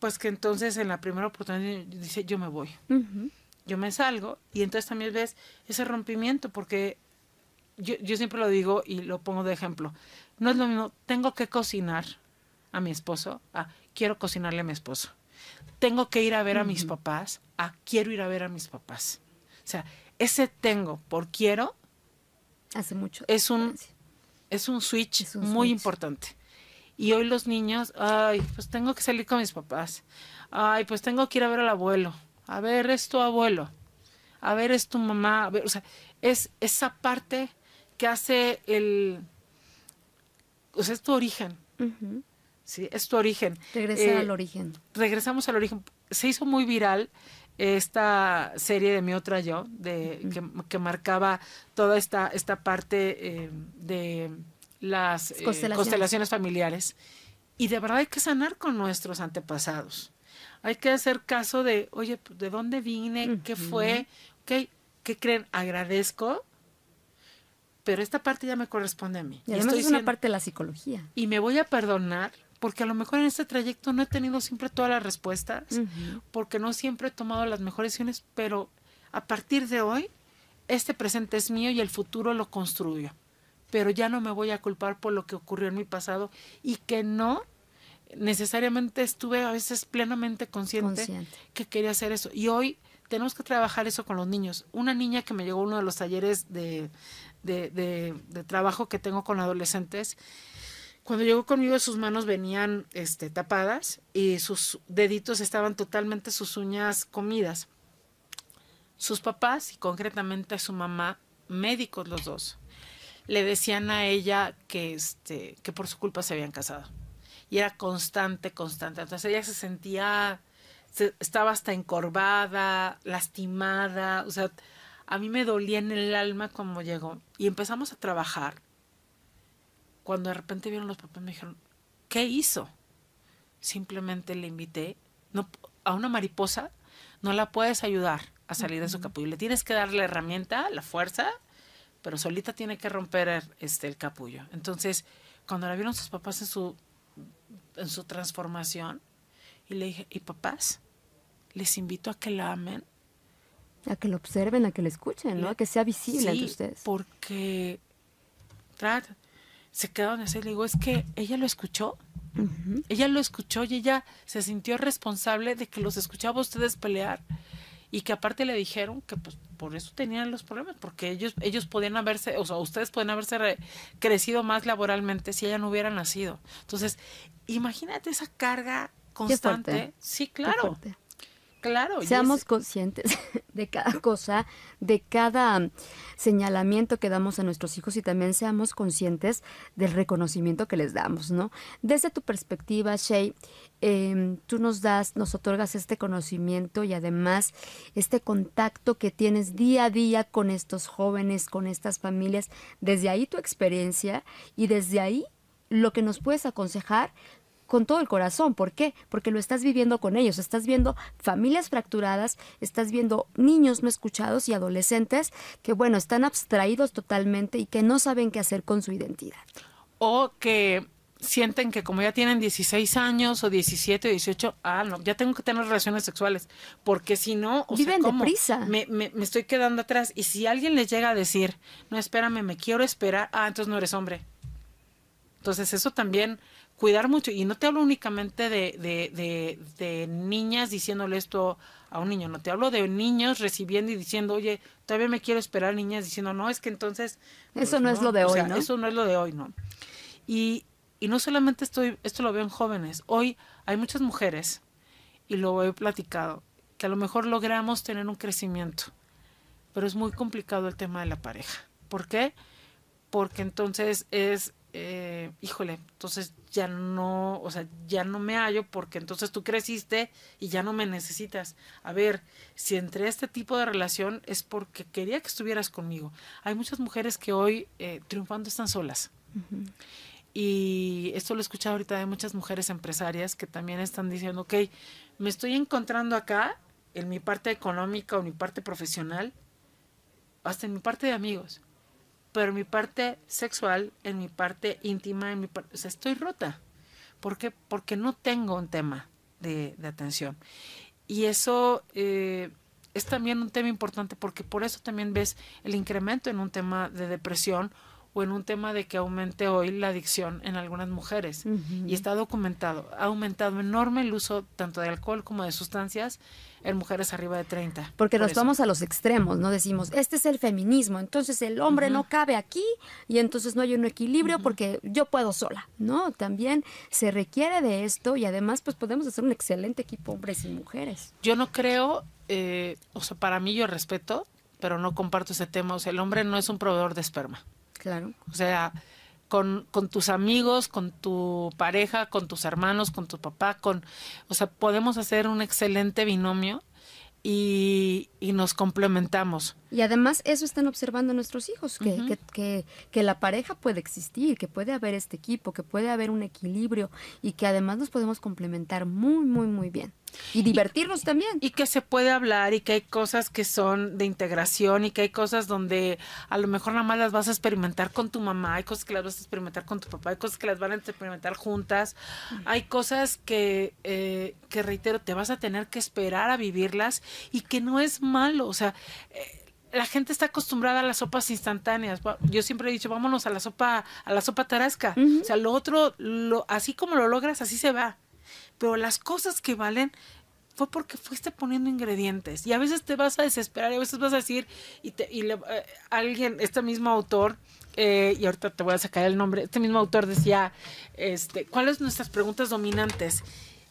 pues que entonces en la primera oportunidad dice, yo me voy, yo me salgo. Y entonces también ves ese rompimiento, porque yo, yo siempre lo digo y lo pongo de ejemplo. No es lo mismo, tengo que cocinar a mi esposo, a quiero cocinarle a mi esposo. Tengo que ir a ver a mis papás, a quiero ir a ver a mis papás. O sea, ese tengo por quiero. Hace mucho. Es un, es un switch muy importante. Y hoy los niños, ay, pues tengo que salir con mis papás. Ay, pues tengo que ir a ver al abuelo. A ver, es tu abuelo. A ver, es tu mamá. A ver, o sea, es esa parte que hace el... O sea, es tu origen. Sí, es tu origen. Regresar eh, al origen. Regresamos al origen. Se hizo muy viral esta serie de Mi Otra Yo, de, que, marcaba toda esta, esta parte eh, de las eh, constelaciones. familiares. Y de verdad hay que sanar con nuestros antepasados. Hay que hacer caso de, oye, pues, ¿de dónde vine? ¿Qué fue? ¿Qué, ¿Qué creen? Agradezco, pero esta parte ya me corresponde a mí. Y es una parte de la psicología. Y me voy a perdonar porque a lo mejor en este trayecto no he tenido siempre todas las respuestas, porque no siempre he tomado las mejores decisiones, pero a partir de hoy, este presente es mío y el futuro lo construyo pero ya no me voy a culpar por lo que ocurrió en mi pasado y que no necesariamente estuve a veces plenamente consciente, que quería hacer eso. Y hoy tenemos que trabajar eso con los niños. Una niña que me llegó uno de los talleres de, trabajo que tengo con adolescentes, cuando llegó conmigo sus manos venían este, tapadas y sus deditos estaban totalmente sus uñas comidas. Sus papás y concretamente su mamá, médicos los dos, le decían a ella que, este, que por su culpa se habían casado. Y era constante, constante. Entonces ella se sentía, estaba hasta encorvada, lastimada. O sea, a mí me dolía en el alma como llegó. Y empezamos a trabajar. Cuando de repente vieron los papás, me dijeron, ¿qué hizo? Simplemente le invité. No, a una mariposa no la puedes ayudar a salir de su capullo. Le tienes que dar la herramienta, la fuerza, pero solita tiene que romper este, el capullo. Entonces, cuando la vieron sus papás en su, en su transformación, y le dije, ¿y papás? Les invito a que la amen. A que la observen, a que la escuchen, ¿no? A que sea visible a ante ustedes. porque se quedaron así. Le digo, es que ella lo escuchó. Ella lo escuchó y ella se sintió responsable de que los escuchaba a ustedes pelear, y que aparte le dijeron que pues por eso tenían los problemas, porque ellos, ellos podían haberse, o sea, ustedes podían haberse crecido más laboralmente si ella no hubiera nacido. Entonces, imagínate esa carga constante. Sí, claro. Claro. Seamos conscientes <laughs> de cada cosa, de cada señalamiento que damos a nuestros hijos y también seamos conscientes del reconocimiento que les damos, ¿no? Desde tu perspectiva, Shay, em, tú nos das, nos otorgas este conocimiento y además este contacto que tienes día a día con estos jóvenes, con estas familias, desde ahí tu experiencia y desde ahí lo que nos puedes aconsejar con todo el corazón. ¿Por qué? Porque lo estás viviendo con ellos. Estás viendo familias fracturadas, estás viendo niños no escuchados y adolescentes que, bueno, están abstraídos totalmente y que no saben qué hacer con su identidad. O que sienten que como ya tienen 16 años o 17 o 18, ah, no, ya tengo que tener relaciones sexuales, porque si no, viven deprisa. me, estoy quedando atrás. Y si alguien les llega a decir, no, espérame, me quiero esperar, ah, entonces no eres hombre. Entonces eso también cuidar mucho, y no te hablo únicamente de, niñas diciéndole esto a un niño, no te hablo de niños recibiendo y diciendo, oye, todavía me quiero esperar, niñas diciendo, no, es que entonces... Pues, eso no, es lo de hoy, ¿no? Eso no es lo de hoy, ¿no? Y, y no solamente estoy, esto lo veo en jóvenes, hoy hay muchas mujeres, y lo he platicado, que a lo mejor logramos tener un crecimiento, pero es muy complicado el tema de la pareja. ¿Por qué? Porque entonces es eh, híjole, entonces ya no, o sea, ya no me hallo porque entonces tú creciste y ya no me necesitas. A ver, si entre este tipo de relación es porque quería que estuvieras conmigo. Hay muchas mujeres que hoy eh, triunfando están solas. Y esto lo he escuchado ahorita de muchas mujeres empresarias que también están diciendo, ok, me estoy encontrando acá en mi parte económica o en mi parte profesional, hasta en mi parte de amigos pero mi parte sexual, en mi parte íntima, en mi parte, o estoy rota. ¿Por qué? Porque no tengo un tema de, atención. Y eso eh, es también un tema importante porque por eso también ves el incremento en un tema de depresión o en un tema de que aumente hoy la adicción en algunas mujeres. Y está documentado. Ha aumentado enorme el uso tanto de alcohol como de sustancias en mujeres arriba de 30. Porque nos vamos a los extremos, ¿no? Decimos, este es el feminismo, entonces el hombre no cabe aquí y entonces no hay un equilibrio porque yo puedo sola, ¿no? También se requiere de esto y además pues podemos hacer un excelente equipo hombres y mujeres. Yo no creo, eh, o sea, para mí yo respeto, pero no comparto ese tema, o sea, el hombre no es un proveedor de esperma. Claro. O sea, con, tus amigos, con tu pareja, con tus hermanos, con tu papá, con, o sea, podemos hacer un excelente binomio y, y nos complementamos. Y además eso están observando nuestros hijos, que, que, la pareja puede existir, que puede haber este equipo, que puede haber un equilibrio y que además nos podemos complementar muy, muy, muy bien. Y divertirnos también. Y que se puede hablar y que hay cosas que son de integración y que hay cosas donde a lo mejor nada más las vas a experimentar con tu mamá, hay cosas que las vas a experimentar con tu papá, hay cosas que las van a experimentar juntas, hay cosas que, eh, que reitero, te vas a tener que esperar a vivirlas y que no es malo, o sea... Eh, la gente está acostumbrada a las sopas instantáneas. Yo siempre he dicho, vámonos a la sopa, a la sopa tarasca. O sea, lo otro, así como lo logras, así se va. Pero las cosas que valen fue porque fuiste poniendo ingredientes. Y a veces te vas a desesperar, y a veces vas a decir, y, te, eh, alguien, este mismo autor, eh, y ahorita te voy a sacar el nombre, este mismo autor decía, este, ¿cuáles nuestras preguntas dominantes?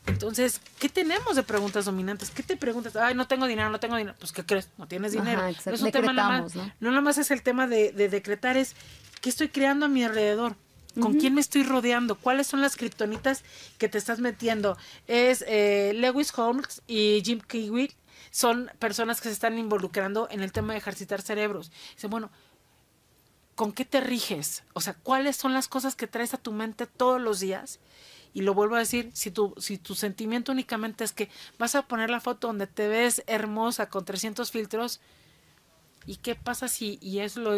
Entonces, ¿qué tenemos de preguntas dominantes? ¿Qué te preguntas? Ay, no tengo dinero, no tengo dinero. Pues, ¿qué crees? No tienes dinero. no es nada más. ¿no? más es el tema de, decretar, es qué estoy creando a mi alrededor. ¿Con quién me estoy rodeando? ¿Cuáles son las kriptonitas que te estás metiendo? Es eh, Lewis Holmes y Jim Kiwi son personas que se están involucrando en el tema de ejercitar cerebros. Dice, bueno, ¿con qué te riges? O sea, ¿cuáles son las cosas que traes a tu mente todos los días? Y lo vuelvo a decir, si tu, si tu sentimiento únicamente es que vas a poner la foto donde te ves hermosa con 300 filtros, ¿y qué pasa si, y eso lo,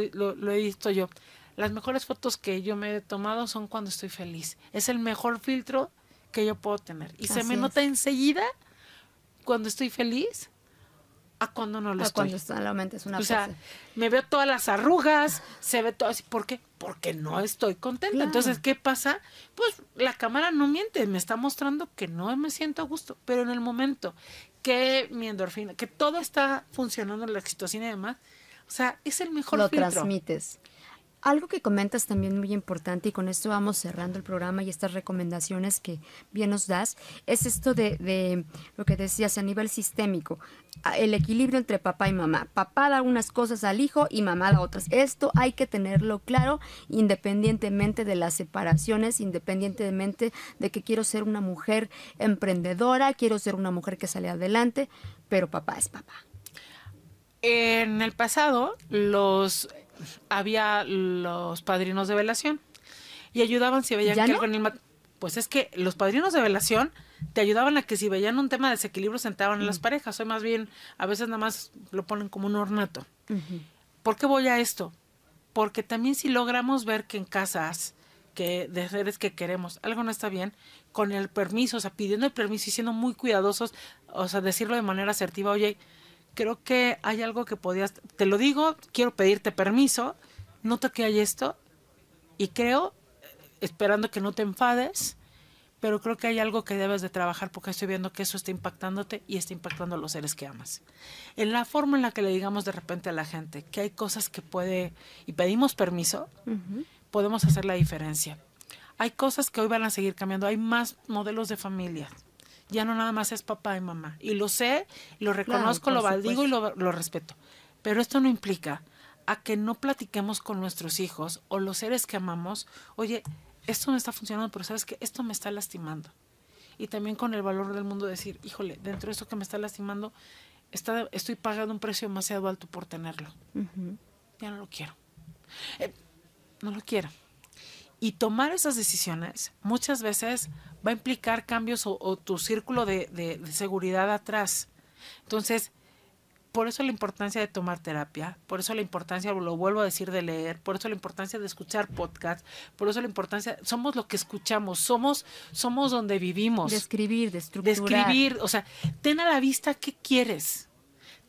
he visto yo, las mejores fotos que yo me he tomado son cuando estoy feliz. Es el mejor filtro que yo puedo tener. Y se me nota enseguida cuando estoy feliz a cuando no lo a cuando solamente es una O sea, me veo todas las arrugas, se ve todo así. ¿Por qué? Porque no estoy contenta. Entonces, ¿qué pasa? Pues la cámara no miente, me está mostrando que no me siento a gusto, pero en el momento que mi endorfina, que todo está funcionando, la oxitocina y demás, o sea, es el mejor filtro. Lo transmites. Algo que comentas también muy importante, y con esto vamos cerrando el programa y estas recomendaciones que bien nos das, es esto de, lo que decías a nivel sistémico, el equilibrio entre papá y mamá. Papá da unas cosas al hijo y mamá da otras. Esto hay que tenerlo claro independientemente de las separaciones, independientemente de que quiero ser una mujer emprendedora, quiero ser una mujer que sale adelante, pero papá es papá. En el pasado, los había los padrinos de velación y ayudaban si veían que no? pues es que los padrinos de velación te ayudaban a que si veían un tema de desequilibrio sentaban a las parejas, o más bien a veces nada más lo ponen como un ornato. ¿Por qué voy a esto? Porque también si logramos ver que en casas que de seres que queremos algo no está bien, con el permiso, o sea, pidiendo el permiso y siendo muy cuidadosos, o sea, decirlo de manera asertiva, oye, creo que hay algo que podías, te lo digo, quiero pedirte permiso, noto que hay esto y creo, eh, esperando que no te enfades, pero creo que hay algo que debes de trabajar porque estoy viendo que eso está impactándote y está impactando a los seres que amas. En la forma en la que le digamos de repente a la gente que hay cosas que puede, y pedimos permiso, podemos hacer la diferencia. Hay cosas que hoy van a seguir cambiando, hay más modelos de familia ya no nada más es papá y mamá. Y lo sé, lo reconozco, lo valdigo y lo, respeto. Pero esto no implica a que no platiquemos con nuestros hijos o los seres que amamos, oye, esto no está funcionando, pero sabes que esto me está lastimando. Y también con el valor del mundo decir, híjole, dentro de esto que me está lastimando, está, estoy pagando un precio demasiado alto por tenerlo. Ya no lo quiero. Eh, no lo quiero. Y tomar esas decisiones muchas veces va a implicar cambios o, tu círculo de, seguridad atrás. Entonces, por eso la importancia de tomar terapia, por eso la importancia, lo vuelvo a decir, de leer, por eso la importancia de escuchar podcast, por eso la importancia, somos lo que escuchamos, somos, somos donde vivimos. Describir, de, describir, o sea, ten a la vista qué quieres,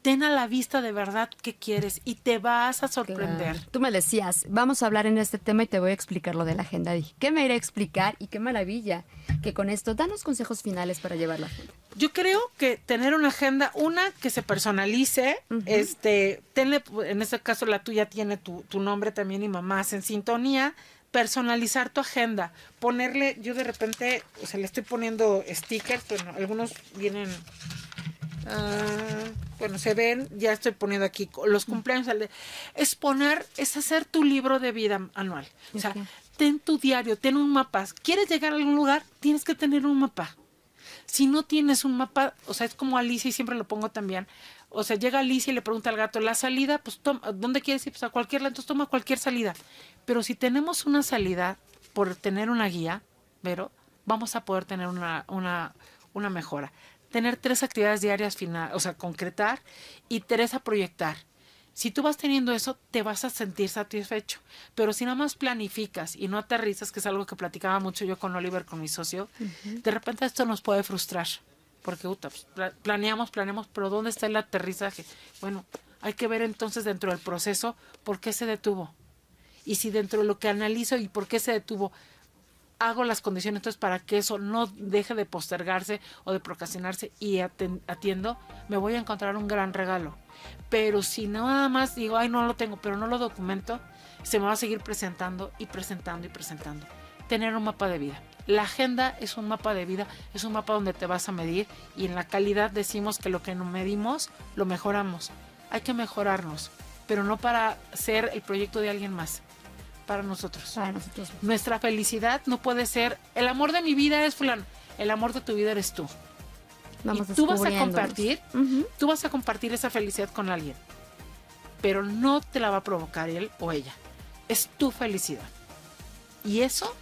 ten a la vista de verdad qué quieres y te vas a sorprender. Tú me decías, vamos a hablar en este tema y te voy a explicar lo de la agenda. ¿qué me iré a explicar? Y qué maravilla que con esto, danos consejos finales para llevar la agenda. Yo creo que tener una agenda, una que se personalice, este, tenle, en este caso la tuya tiene tu, nombre también y mamás en sintonía, personalizar tu agenda, ponerle, yo de repente, o sea, le estoy poniendo stickers, pero algunos vienen Ah, bueno, se ven, ya estoy poniendo aquí los cumpleaños. Es poner, es hacer tu libro de vida anual. O sea, ten tu diario, ten un mapa. ¿Quieres llegar a algún lugar? Tienes que tener un mapa. Si no tienes un mapa, o sea, es como Alicia y siempre lo pongo también. O sea, llega Alicia y le pregunta al gato, la salida, pues ¿dónde quieres ir? Pues a cualquier lado, entonces toma cualquier salida. Pero si tenemos una salida por tener una guía, pero vamos a poder tener una, una, una mejora tener tres actividades diarias final, o sea, concretar y tres a proyectar. Si tú vas teniendo eso, te vas a sentir satisfecho. Pero si nada más planificas y no aterrizas, que es algo que platicaba mucho yo con Oliver, con mi socio, de repente esto nos puede frustrar. Porque uta, pues, planeamos, planeamos, pero ¿dónde está el aterrizaje? Bueno, hay que ver entonces dentro del proceso por qué se detuvo. Y si dentro de lo que analizo y por qué se detuvo, hago las condiciones entonces para que eso no deje de postergarse o de procrastinarse y atiendo, me voy a encontrar un gran regalo. Pero si nada más digo, ay, no lo tengo, pero no lo documento, se me va a seguir presentando y presentando y presentando. Tener un mapa de vida. La agenda es un mapa de vida, es un mapa donde te vas a medir y en la calidad decimos que lo que no medimos lo mejoramos. Hay que mejorarnos, pero no para ser el proyecto de alguien más, para nosotros. Nuestra felicidad no puede ser, el amor de mi vida es fulano, el amor de tu vida eres tú. tú vas a compartir, tú vas a compartir esa felicidad con alguien, pero no te la va a provocar él o ella. Es tu felicidad. Y eso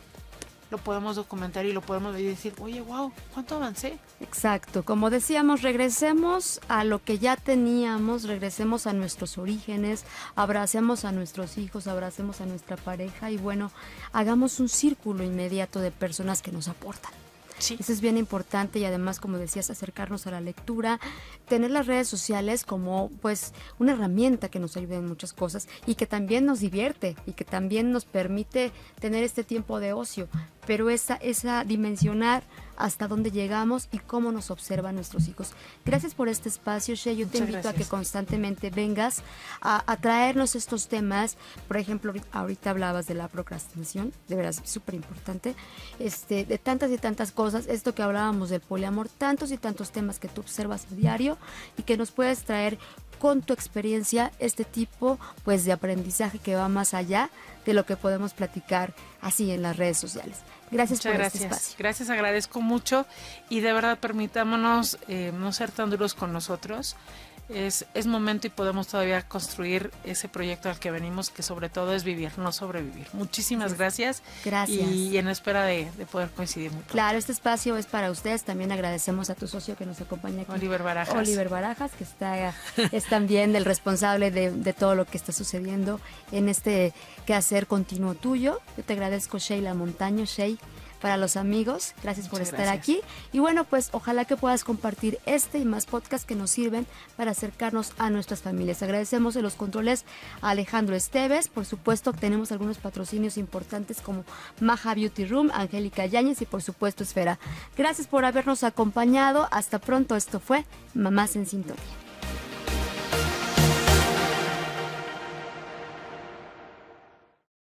lo podemos documentar y lo podemos y decir, oye, wow, ¿cuánto avancé? Exacto, como decíamos, regresemos a lo que ya teníamos, regresemos a nuestros orígenes, abracemos a nuestros hijos, abracemos a nuestra pareja y bueno, hagamos un círculo inmediato de personas que nos aportan. Sí. Eso es bien importante y además, como decías, acercarnos a la lectura, tener las redes sociales como pues una herramienta que nos ayuda en muchas cosas y que también nos divierte y que también nos permite tener este tiempo de ocio, pero esa, esa dimensionar hasta dónde llegamos y cómo nos observan nuestros hijos. Gracias por este espacio, Shea. Yo te invito a que constantemente vengas a, traernos estos temas. Por ejemplo, ahorita hablabas de la procrastinación, de veras súper importante, este, de tantas y tantas cosas, esto que hablábamos del poliamor, tantos y tantos temas que tú observas a diario y que nos puedas traer con tu experiencia este tipo pues de aprendizaje que va más allá de lo que podemos platicar así en las redes sociales. Gracias por este gracias. Este espacio. Gracias, agradezco mucho y de verdad permitámonos eh, no ser tan duros con nosotros es, es momento y podemos todavía construir ese proyecto al que venimos, que sobre todo es vivir, no sobrevivir. Muchísimas gracias. Gracias. Y en espera de, poder coincidir Claro, este espacio es para ustedes. También agradecemos a tu socio que nos acompaña Oliver Barajas. Oliver Barajas, que está, es también el responsable de, de todo lo que está sucediendo en este quehacer continuo tuyo. Yo te agradezco, Sheila Montaño. Sheila para los amigos. Gracias por estar aquí. Y bueno, pues ojalá que puedas compartir este y más podcasts que nos sirven para acercarnos a nuestras familias. Agradecemos en los controles a Alejandro Esteves. Por supuesto, tenemos algunos patrocinios importantes como Maja Beauty Room, Angélica Yáñez y por supuesto Esfera. Gracias por habernos acompañado. Hasta pronto. Esto fue Mamás en Sintonía.